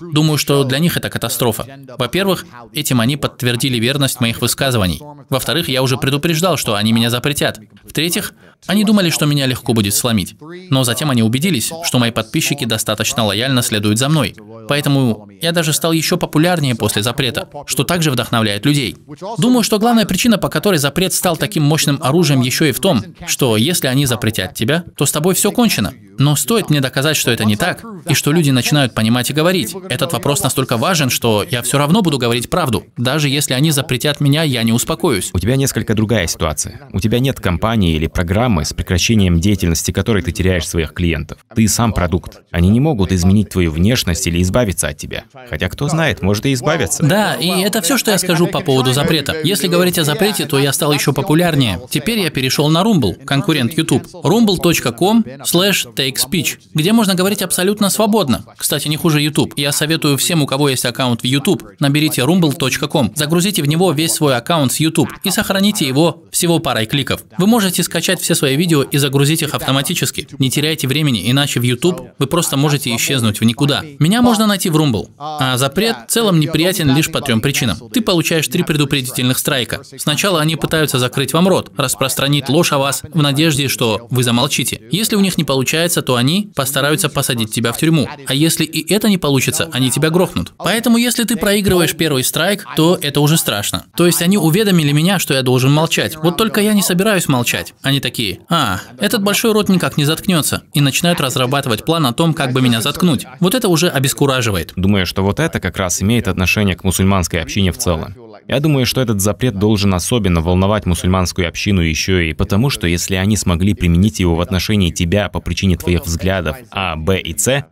Speaker 3: Думаю, что для них это катастрофа. Во-первых, этим они подтвердили верность моих высказываний. Во-вторых, я уже предупреждал, что они меня запретят. В-третьих, они думали, что меня легко будет сломить. Но затем они убедились, что мои подписчики достаточно лояльно следуют за мной. Поэтому я даже стал еще популярнее после запрета, что также вдохновляет людей. Думаю, что главная причина, по которой запрет стал таким мощным оружием еще и в том, что если они запретят тебя, то с тобой все кончено. Но стоит мне доказать, что это не так, и что люди начинают понимать и говорить, говорить. Этот вопрос настолько важен, что я все равно буду говорить правду. Даже если они запретят меня, я
Speaker 2: не успокоюсь. У тебя несколько другая ситуация. У тебя нет компании или программы с прекращением деятельности, которой ты теряешь своих клиентов. Ты сам продукт. Они не могут изменить твою внешность или избавиться от тебя. Хотя кто знает, может и избавиться.
Speaker 3: Да, и это все, что я скажу по поводу запрета. Если говорить о запрете, то я стал еще популярнее. Теперь я перешел на Rumble, конкурент YouTube. rumble.com slash takespeech, где можно говорить абсолютно свободно. Кстати, не хуже YouTube. YouTube. Я советую всем, у кого есть аккаунт в YouTube, наберите rumble.com, загрузите в него весь свой аккаунт с YouTube и сохраните его всего парой кликов. Вы можете скачать все свои видео и загрузить их автоматически. Не теряйте времени, иначе в YouTube вы просто можете исчезнуть в никуда. Меня можно найти в Rumble, а запрет в целом неприятен лишь по трем причинам. Ты получаешь три предупредительных страйка. Сначала они пытаются закрыть вам рот, распространить ложь о вас в надежде, что вы замолчите. Если у них не получается, то они постараются посадить тебя в тюрьму. А если и это не получится, получится, они тебя грохнут. Поэтому если ты проигрываешь первый страйк, то это уже страшно. То есть они уведомили меня, что я должен молчать. Вот только я не собираюсь молчать. Они такие, а, этот большой рот
Speaker 2: никак не заткнется. И начинают разрабатывать план о том, как бы меня заткнуть. Вот это уже обескураживает. Думаю, что вот это как раз имеет отношение к мусульманской общине в целом. Я думаю, что этот запрет должен особенно волновать мусульманскую общину еще и потому, что если они смогли применить его в отношении тебя по причине твоих взглядов А, Б и С,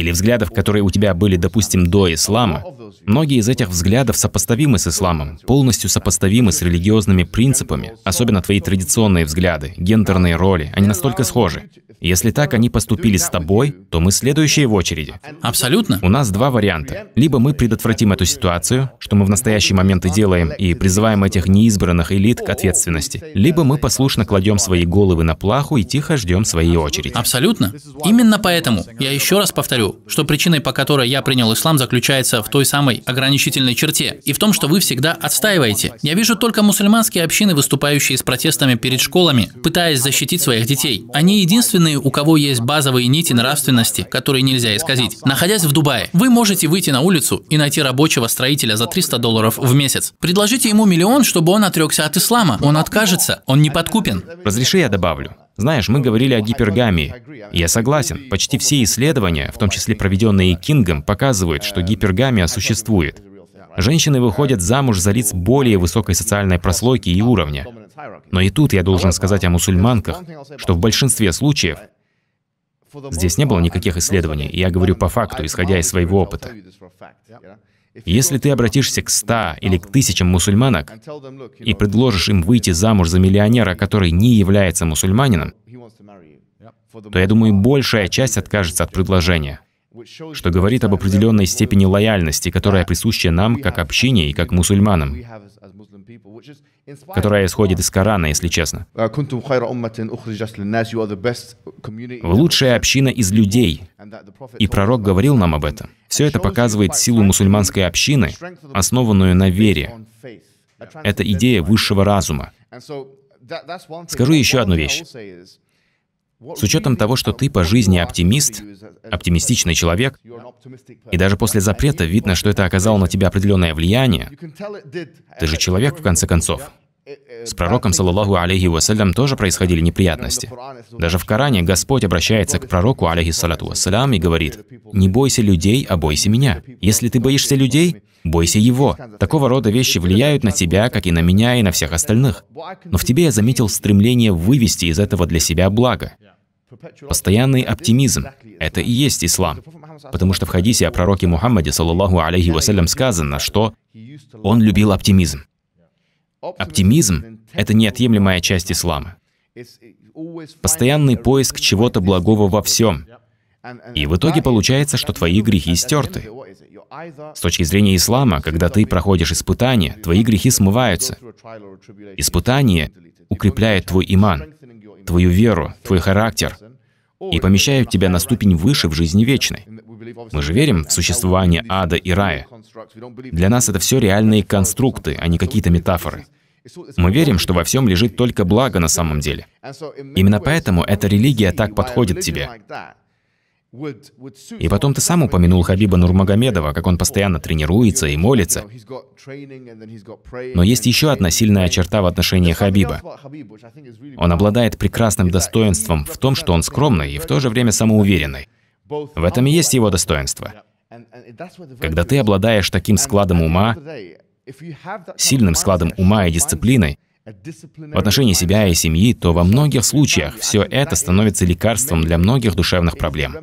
Speaker 2: или взглядов, которые у тебя были, допустим, до ислама, многие из этих взглядов сопоставимы с исламом, полностью сопоставимы с религиозными принципами, особенно твои традиционные взгляды, гендерные роли, они настолько схожи. Если так они поступили с тобой, то мы следующие в очереди. Абсолютно. У нас два варианта. Либо мы предотвратим эту ситуацию, что мы в настоящий момент и делаем, и призываем этих неизбранных элит к ответственности. Либо мы послушно кладем свои головы на плаху и тихо ждем своей очереди. Абсолютно. Именно поэтому, я еще раз повторю, что причиной, по которой я
Speaker 3: принял ислам, заключается в той самой ограничительной черте и в том, что вы всегда отстаиваете. Я вижу только мусульманские общины, выступающие с протестами перед школами, пытаясь защитить своих детей. Они единственные, у кого есть базовые нити нравственности, которые нельзя исказить. Находясь в Дубае, вы можете выйти на улицу и найти рабочего строителя за 300 долларов в месяц. Предложите ему миллион,
Speaker 2: чтобы он отрекся от ислама. Он откажется, он не подкупен. Разреши я добавлю. Знаешь, мы говорили о гипергамии. Я согласен, почти все исследования, в том числе проведенные Кингом, показывают, что гипергамия существует. Женщины выходят замуж за лиц более высокой социальной прослойки и уровня. Но и тут я должен сказать о мусульманках, что в большинстве случаев здесь не было никаких исследований, я говорю по факту, исходя из своего опыта. Если ты обратишься к ста или к тысячам мусульманок и предложишь им выйти замуж за миллионера, который не является мусульманином, то, я думаю, большая часть откажется от предложения, что говорит об определенной степени лояльности, которая присуща нам как общине и как мусульманам которая исходит из Корана, если честно.
Speaker 1: Вы uh,
Speaker 2: лучшая община из людей. И пророк говорил нам об этом. Все это показывает силу мусульманской общины, основанную на вере. Это идея высшего разума.
Speaker 1: Скажу еще одну вещь.
Speaker 2: С учетом того, что ты по жизни оптимист, оптимистичный человек, и даже после запрета видно, что это оказало на тебя определенное влияние, ты же человек, в конце концов. С пророком, саллаллаху алейхи вассалям, тоже происходили неприятности. Даже в Коране Господь обращается к пророку, алейхи салату вассалям, и говорит, «Не бойся людей, а бойся меня». Если ты боишься людей, Бойся его. Такого рода вещи влияют на тебя, как и на меня, и на всех остальных. Но в тебе я заметил стремление вывести из этого для себя благо. Постоянный оптимизм – это и есть ислам. Потому что в хадисе о пророке Мухаммаде, саллаллаху алейхи вассалям, сказано, что он любил оптимизм. Оптимизм – это неотъемлемая часть ислама. Постоянный поиск чего-то благого во всем. И в итоге получается, что твои грехи стерты. С точки зрения ислама, когда ты проходишь испытание, твои грехи смываются. Испытание укрепляет твой иман, твою веру, твой характер и помещает тебя на ступень выше в жизни вечной. Мы же верим в существование ада и рая. Для нас это все реальные конструкты, а не какие-то метафоры. Мы верим, что во всем лежит только благо на самом деле. Именно поэтому эта религия так подходит тебе. И потом ты сам упомянул Хабиба Нурмагомедова, как он постоянно тренируется и молится. Но есть еще одна сильная черта в отношении Хабиба. Он обладает прекрасным достоинством в том, что он скромный и в то же время самоуверенный. В этом и есть его достоинство. Когда ты обладаешь таким складом ума, сильным складом ума и дисциплиной, в отношении себя и семьи, то во многих случаях все это становится лекарством для многих душевных проблем.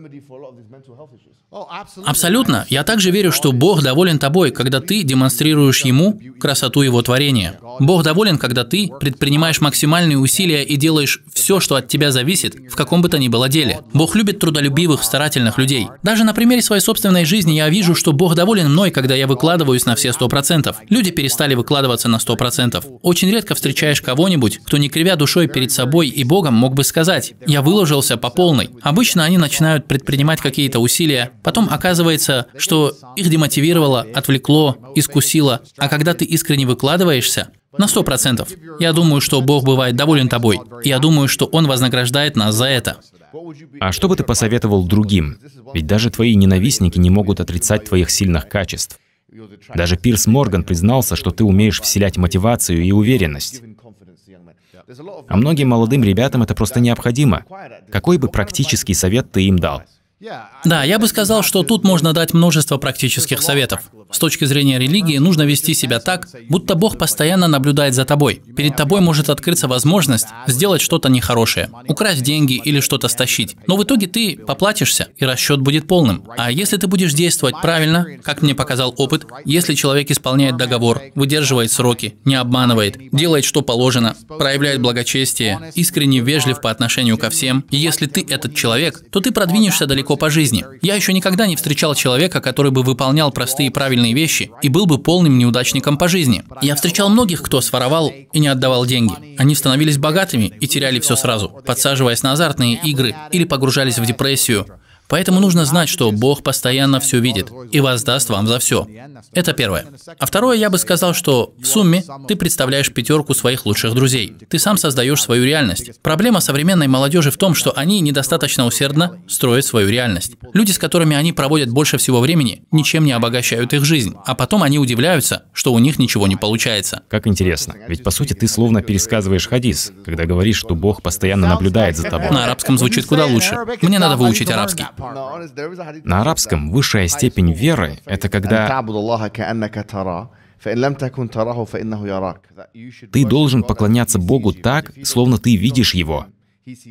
Speaker 3: Абсолютно. Я также верю, что Бог доволен тобой, когда ты демонстрируешь Ему красоту Его творения. Бог доволен, когда ты предпринимаешь максимальные усилия и делаешь все, что от тебя зависит, в каком бы то ни было деле. Бог любит трудолюбивых, старательных людей. Даже на примере своей собственной жизни я вижу, что Бог доволен мной, когда я выкладываюсь на все сто процентов. Люди перестали выкладываться на сто процентов. Очень редко встречаешь кого-нибудь, кто не кривя душой перед собой и Богом мог бы сказать «я выложился по полной». Обычно они начинают предпринимать какие-то усилия, потом оказывается, что их демотивировало, отвлекло, искусило. А когда ты искренне выкладываешься, на сто процентов. Я думаю, что Бог бывает доволен тобой. я думаю, что Он вознаграждает нас за это.
Speaker 2: А что бы ты посоветовал другим? Ведь даже твои ненавистники не могут отрицать твоих сильных качеств. Даже Пирс Морган признался, что ты умеешь вселять мотивацию и уверенность. А многим молодым ребятам это просто необходимо. Какой бы практический совет ты им дал? Да, я бы сказал, что тут можно дать множество
Speaker 3: практических советов. С точки зрения религии нужно вести себя так, будто Бог постоянно наблюдает за тобой. Перед тобой может открыться возможность сделать что-то нехорошее, украсть деньги или что-то стащить. Но в итоге ты поплатишься, и расчет будет полным. А если ты будешь действовать правильно, как мне показал опыт, если человек исполняет договор, выдерживает сроки, не обманывает, делает что положено, проявляет благочестие, искренне вежлив по отношению ко всем, и если ты этот человек, то ты продвинешься далеко по жизни. Я еще никогда не встречал человека, который бы выполнял простые правила правильные вещи и был бы полным неудачником по жизни. Я встречал многих, кто своровал и не отдавал деньги. Они становились богатыми и теряли все сразу, подсаживаясь на азартные игры или погружались в депрессию, Поэтому нужно знать, что Бог постоянно все видит и воздаст вам за все. Это первое. А второе, я бы сказал, что в сумме ты представляешь пятерку своих лучших друзей. Ты сам создаешь свою реальность. Проблема современной молодежи в том, что они недостаточно усердно строят свою реальность. Люди, с которыми они проводят больше всего времени, ничем не обогащают их жизнь, а потом они удивляются, что у них ничего не получается.
Speaker 2: Как интересно. Ведь по сути ты словно пересказываешь хадис, когда говоришь, что Бог постоянно наблюдает за тобой. На арабском звучит куда лучше.
Speaker 1: Мне надо выучить арабский.
Speaker 2: На арабском высшая степень веры — это когда ты должен поклоняться Богу так, словно ты видишь Его.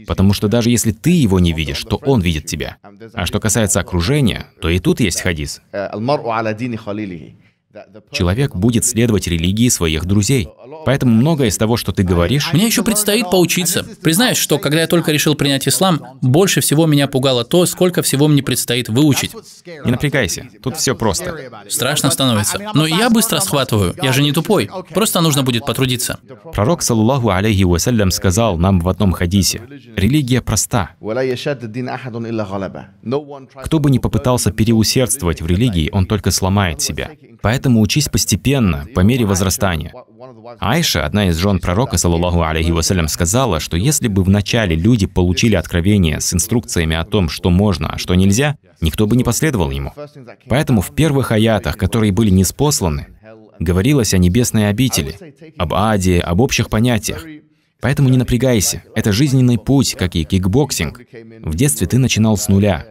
Speaker 2: Потому что даже если ты его не видишь, то он видит тебя. А что касается окружения, то и тут есть хадис.
Speaker 1: Uh,
Speaker 2: Человек будет следовать религии своих друзей. Поэтому многое из того, что ты говоришь... Мне еще предстоит поучиться. Признаюсь, что когда я только решил принять ислам,
Speaker 3: больше всего меня пугало то, сколько всего мне предстоит выучить. Не напрягайся, тут все
Speaker 2: просто. Страшно становится. Но я быстро схватываю, я же не тупой. Просто нужно будет потрудиться. Пророк, саллаху алейхи вассалям, сказал нам в одном хадисе, религия проста. Кто бы ни попытался переусердствовать в религии, он только сломает себя. Поэтому учись постепенно, по мере возрастания. А Айша, одна из жен пророка, саллаху алейхи вассалям, сказала, что если бы вначале люди получили откровение с инструкциями о том, что можно, а что нельзя, никто бы не последовал ему. Поэтому в первых аятах, которые были неспосланы, говорилось о небесной обители, об аде, об общих понятиях. Поэтому не напрягайся. Это жизненный путь, как и кикбоксинг. В детстве ты начинал с нуля,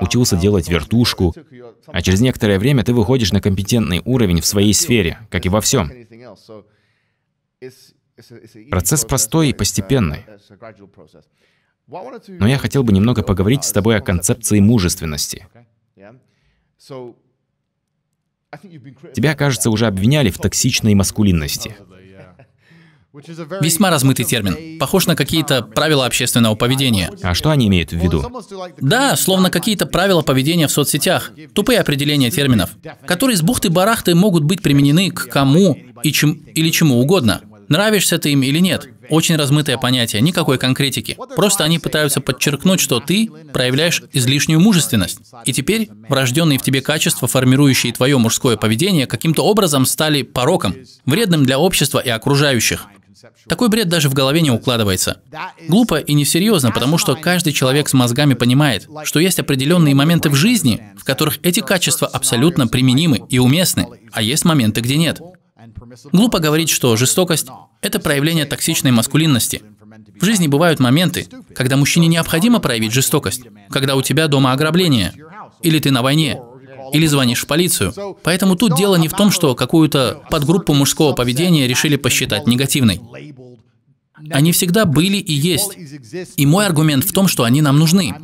Speaker 2: учился делать вертушку, а через некоторое время ты выходишь на компетентный уровень в своей сфере, как и во всем.
Speaker 1: Процесс простой и постепенный. Но я хотел
Speaker 2: бы немного поговорить с тобой о концепции мужественности. Тебя, кажется, уже обвиняли в токсичной маскулинности.
Speaker 3: Весьма размытый термин. Похож на какие-то правила общественного поведения. А что они имеют в виду? Да, словно какие-то правила поведения в соцсетях. Тупые определения терминов, которые с бухты-барахты могут быть применены к кому и чем, или чему угодно. Нравишься ты им или нет? Очень размытое понятие, никакой конкретики. Просто они пытаются подчеркнуть, что ты проявляешь излишнюю мужественность. И теперь врожденные в тебе качества, формирующие твое мужское поведение, каким-то образом стали пороком, вредным для общества и окружающих. Такой бред даже в голове не укладывается. Глупо и несерьезно, потому что каждый человек с мозгами понимает, что есть определенные моменты в жизни, в которых эти качества абсолютно применимы и уместны, а есть моменты, где нет. Глупо говорить, что жестокость — это проявление токсичной маскулинности. В жизни бывают моменты, когда мужчине необходимо проявить жестокость, когда у тебя дома ограбление, или ты на войне, или звонишь в полицию. Поэтому тут дело не в том, что какую-то подгруппу мужского поведения решили посчитать
Speaker 2: негативной. Они
Speaker 3: всегда были и есть. И мой аргумент в том, что они нам нужны.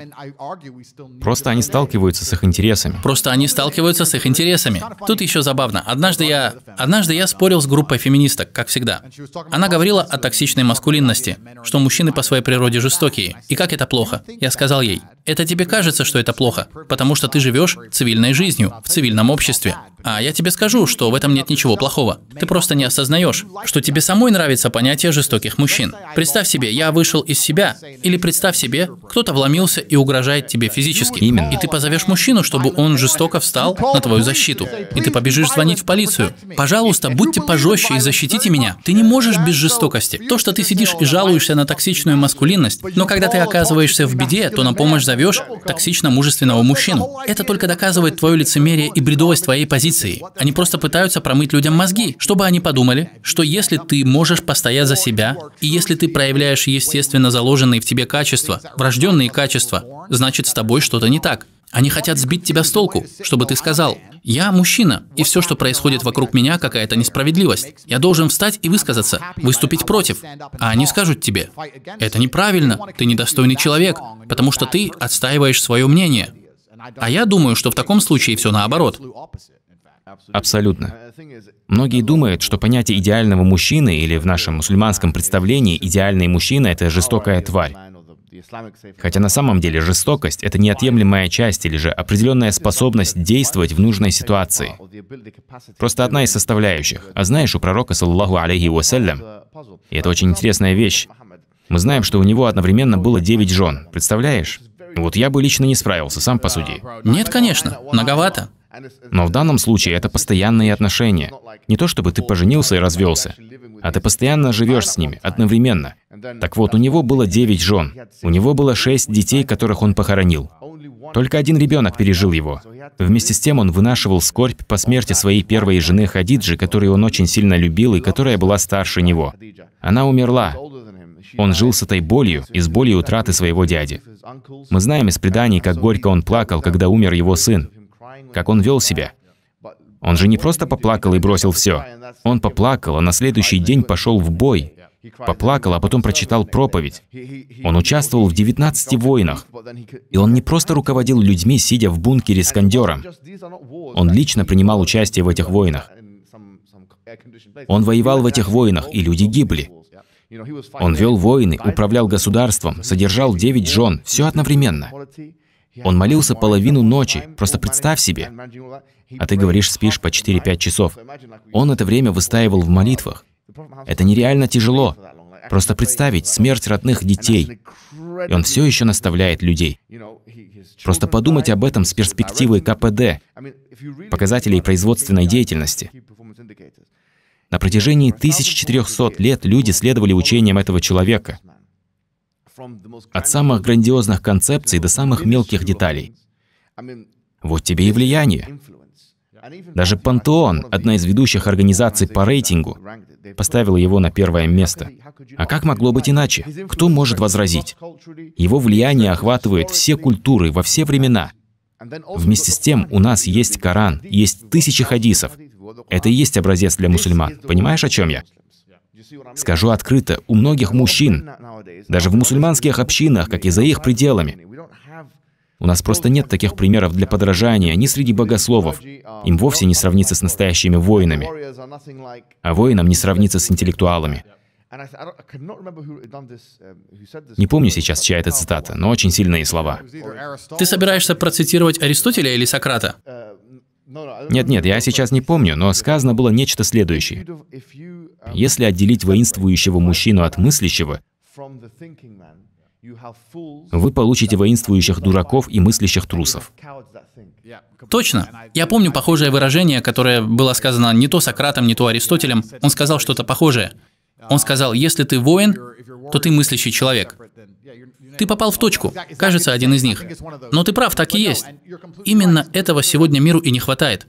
Speaker 2: Просто они сталкиваются с их интересами.
Speaker 3: Просто они сталкиваются с их интересами. Тут еще забавно. Однажды я, однажды я спорил с группой феминисток, как всегда. Она говорила о токсичной маскулинности, что мужчины по своей природе жестокие. И как это плохо? Я сказал ей, это тебе кажется, что это плохо, потому что ты живешь цивильной жизнью, в цивильном обществе. А я тебе скажу, что в этом нет ничего плохого. Ты просто не осознаешь, что тебе самой нравится понятие жестоких мужчин мужчин. Представь себе, я вышел из себя, или представь себе, кто-то вломился и угрожает тебе физически. Именно. И ты позовешь мужчину, чтобы он жестоко встал на твою защиту. И ты побежишь звонить в полицию. Пожалуйста, будьте пожестче и защитите меня. Ты не можешь без жестокости. То, что ты сидишь и жалуешься на токсичную маскулинность, но когда ты оказываешься в беде, то на помощь зовешь токсично-мужественного мужчину. Это только доказывает твое лицемерие и бредовость твоей позиции. Они просто пытаются промыть людям мозги, чтобы они подумали, что если ты можешь постоять за себя, и если ты проявляешь естественно заложенные в тебе качества, врожденные качества, значит с тобой что-то не так. Они хотят сбить тебя с толку, чтобы ты сказал, я мужчина, и все, что происходит вокруг меня, какая-то несправедливость. Я должен встать и высказаться, выступить против. А они скажут тебе, это неправильно, ты недостойный человек, потому что ты отстаиваешь свое мнение. А я думаю, что в таком случае все наоборот.
Speaker 2: Абсолютно. Многие думают, что понятие идеального мужчины или в нашем мусульманском представлении идеальный мужчина – это жестокая тварь. Хотя на самом деле жестокость – это неотъемлемая часть или же определенная способность действовать в нужной ситуации. Просто одна из составляющих. А знаешь, у пророка, саллаху алейхи вассалям, и это очень интересная вещь, мы знаем, что у него одновременно было 9 жен, представляешь? Вот я бы лично не справился, сам по суде. Нет, конечно, многовато. Но в данном случае это постоянные отношения. Не то чтобы ты поженился и развелся, а ты постоянно живешь с ними, одновременно. Так вот, у него было 9 жен, у него было 6 детей, которых он похоронил. Только один ребенок пережил его. Вместе с тем он вынашивал скорбь по смерти своей первой жены Хадиджи, которую он очень сильно любил и которая была старше него. Она умерла. Он жил с этой болью и с болью утраты своего дяди. Мы знаем из преданий, как горько он плакал, когда умер его сын как он вел себя. Он же не просто поплакал и бросил все. Он поплакал, а на следующий день пошел в бой. Поплакал, а потом прочитал проповедь. Он участвовал в 19 войнах. И он не просто руководил людьми, сидя в бункере с кондером. Он лично принимал участие в этих войнах. Он воевал в этих войнах, и люди гибли. Он вел войны, управлял государством, содержал девять жен, все одновременно. Он молился половину ночи, просто представь себе. А ты говоришь, спишь по 4-5 часов. Он это время выстаивал в молитвах. Это нереально тяжело. Просто представить смерть родных детей. И он все еще наставляет людей. Просто подумать об этом с перспективы КПД, показателей производственной деятельности. На протяжении 1400 лет люди следовали учениям этого человека – от самых грандиозных концепций до самых мелких деталей. Вот тебе и влияние. Даже Пантеон, одна из ведущих организаций по рейтингу, поставила его на первое место. А как могло быть иначе? Кто может возразить? Его влияние охватывает все культуры во все времена. Вместе с тем у нас есть Коран, есть тысячи хадисов. Это и есть образец для мусульман. Понимаешь, о чем я? Скажу открыто, у многих мужчин, даже в мусульманских общинах, как и за их пределами, у нас просто нет таких примеров для подражания ни среди богословов. Им вовсе не сравнится с настоящими воинами. А воинам не сравнится с интеллектуалами. Не помню сейчас, чья это цитата, но очень сильные слова. Ты собираешься процитировать Аристотеля
Speaker 3: или Сократа?
Speaker 2: Нет-нет, я сейчас не помню, но сказано было нечто следующее. Если отделить воинствующего мужчину от мыслящего, вы получите воинствующих дураков и мыслящих трусов. Точно. Я помню похожее
Speaker 3: выражение, которое было сказано не то Сократом, не то Аристотелем. Он сказал что-то похожее. Он сказал, если ты воин, то ты мыслящий человек. Ты попал в точку. Кажется, один из них. Но ты прав, так и есть. Именно этого сегодня миру и не хватает.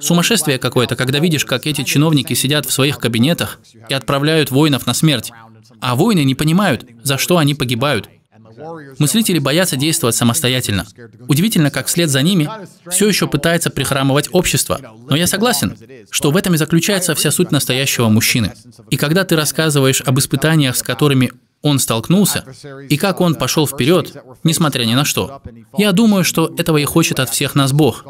Speaker 3: Сумасшествие какое-то, когда видишь, как эти чиновники сидят в своих кабинетах и отправляют воинов на смерть, а воины не понимают, за что они погибают. Мыслители боятся действовать самостоятельно. Удивительно, как вслед за ними все еще пытается прихрамывать общество. Но я согласен, что в этом и заключается вся суть настоящего мужчины. И когда ты рассказываешь об испытаниях, с которыми он столкнулся, и как он пошел вперед, несмотря ни на что. Я думаю, что этого и хочет от всех нас Бог.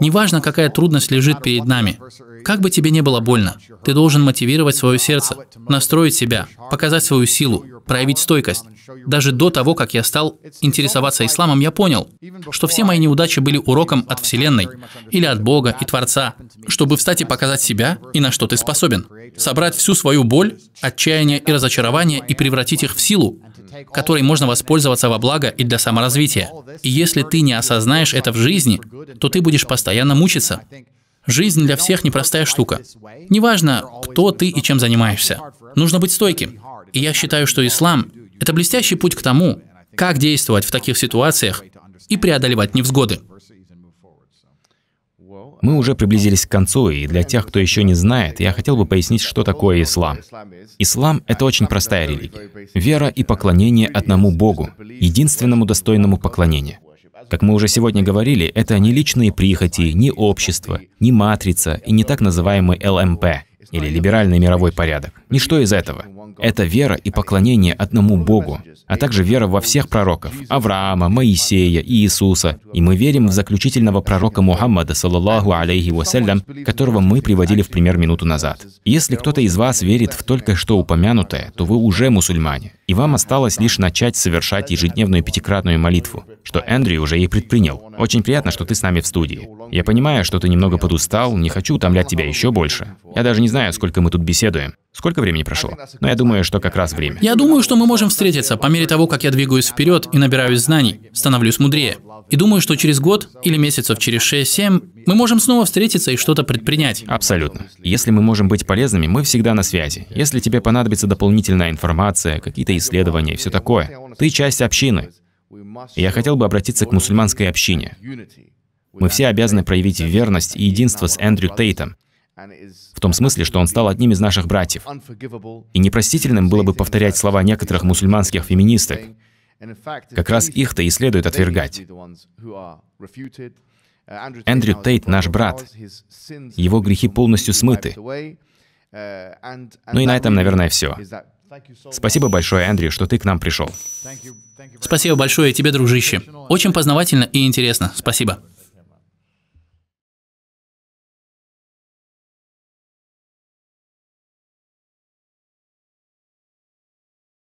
Speaker 3: Неважно, какая трудность лежит перед нами. Как бы тебе не было больно, ты должен мотивировать свое сердце, настроить себя, показать свою силу, проявить стойкость. Даже до того, как я стал интересоваться исламом, я понял, что все мои неудачи были уроком от Вселенной или от Бога и Творца, чтобы встать и показать себя и на что ты способен. Собрать всю свою боль, отчаяние и разочарование и превратить их в силу, которой можно воспользоваться во благо и для саморазвития. И если ты не осознаешь это в жизни, то ты будешь постоянно мучиться. Жизнь для всех непростая штука. Неважно, кто ты и чем занимаешься. Нужно быть стойким. И я считаю, что ислам — это блестящий путь к тому, как действовать в таких ситуациях и преодолевать невзгоды.
Speaker 2: Мы уже приблизились к концу, и для тех, кто еще не знает, я хотел бы пояснить, что такое ислам. Ислам — это очень простая религия. Вера и поклонение одному Богу, единственному достойному поклонения. Как мы уже сегодня говорили, это не личные прихоти, не общество, не матрица и не так называемый ЛМП, или либеральный мировой порядок. Ничто из этого. Это вера и поклонение одному Богу, а также вера во всех пророков – Авраама, Моисея и Иисуса. И мы верим в заключительного пророка Мухаммада, саллаллаху алейхи вассалям, которого мы приводили в пример минуту назад. Если кто-то из вас верит в только что упомянутое, то вы уже мусульмане, и вам осталось лишь начать совершать ежедневную пятикратную молитву, что Эндрю уже и предпринял. Очень приятно, что ты с нами в студии. Я понимаю, что ты немного подустал, не хочу утомлять тебя еще больше. Я даже не знаю, сколько мы тут беседуем. Сколько времени прошло? Но ну, я думаю, что как раз время.
Speaker 3: Я думаю, что мы можем встретиться по мере того, как я двигаюсь вперед и набираюсь знаний, становлюсь мудрее. И думаю, что через год или месяцев через 6-7 мы можем снова
Speaker 2: встретиться и что-то предпринять. Абсолютно. Если мы можем быть полезными, мы всегда на связи. Если тебе понадобится дополнительная информация, какие-то исследования и все такое, ты часть общины. Я хотел бы обратиться к мусульманской общине. Мы все обязаны проявить верность и единство с Эндрю Тейтом, в том смысле, что он стал одним из наших братьев. И непростительным было бы повторять слова некоторых мусульманских феминисток.
Speaker 1: Как раз их-то и следует отвергать. Эндрю Тейт uh, наш брат.
Speaker 2: Его грехи полностью смыты.
Speaker 1: Uh, ну и на этом, наверное, все.
Speaker 2: Спасибо большое, Эндрю, что ты к нам пришел. Спасибо большое тебе, дружище. Очень познавательно и интересно. Спасибо.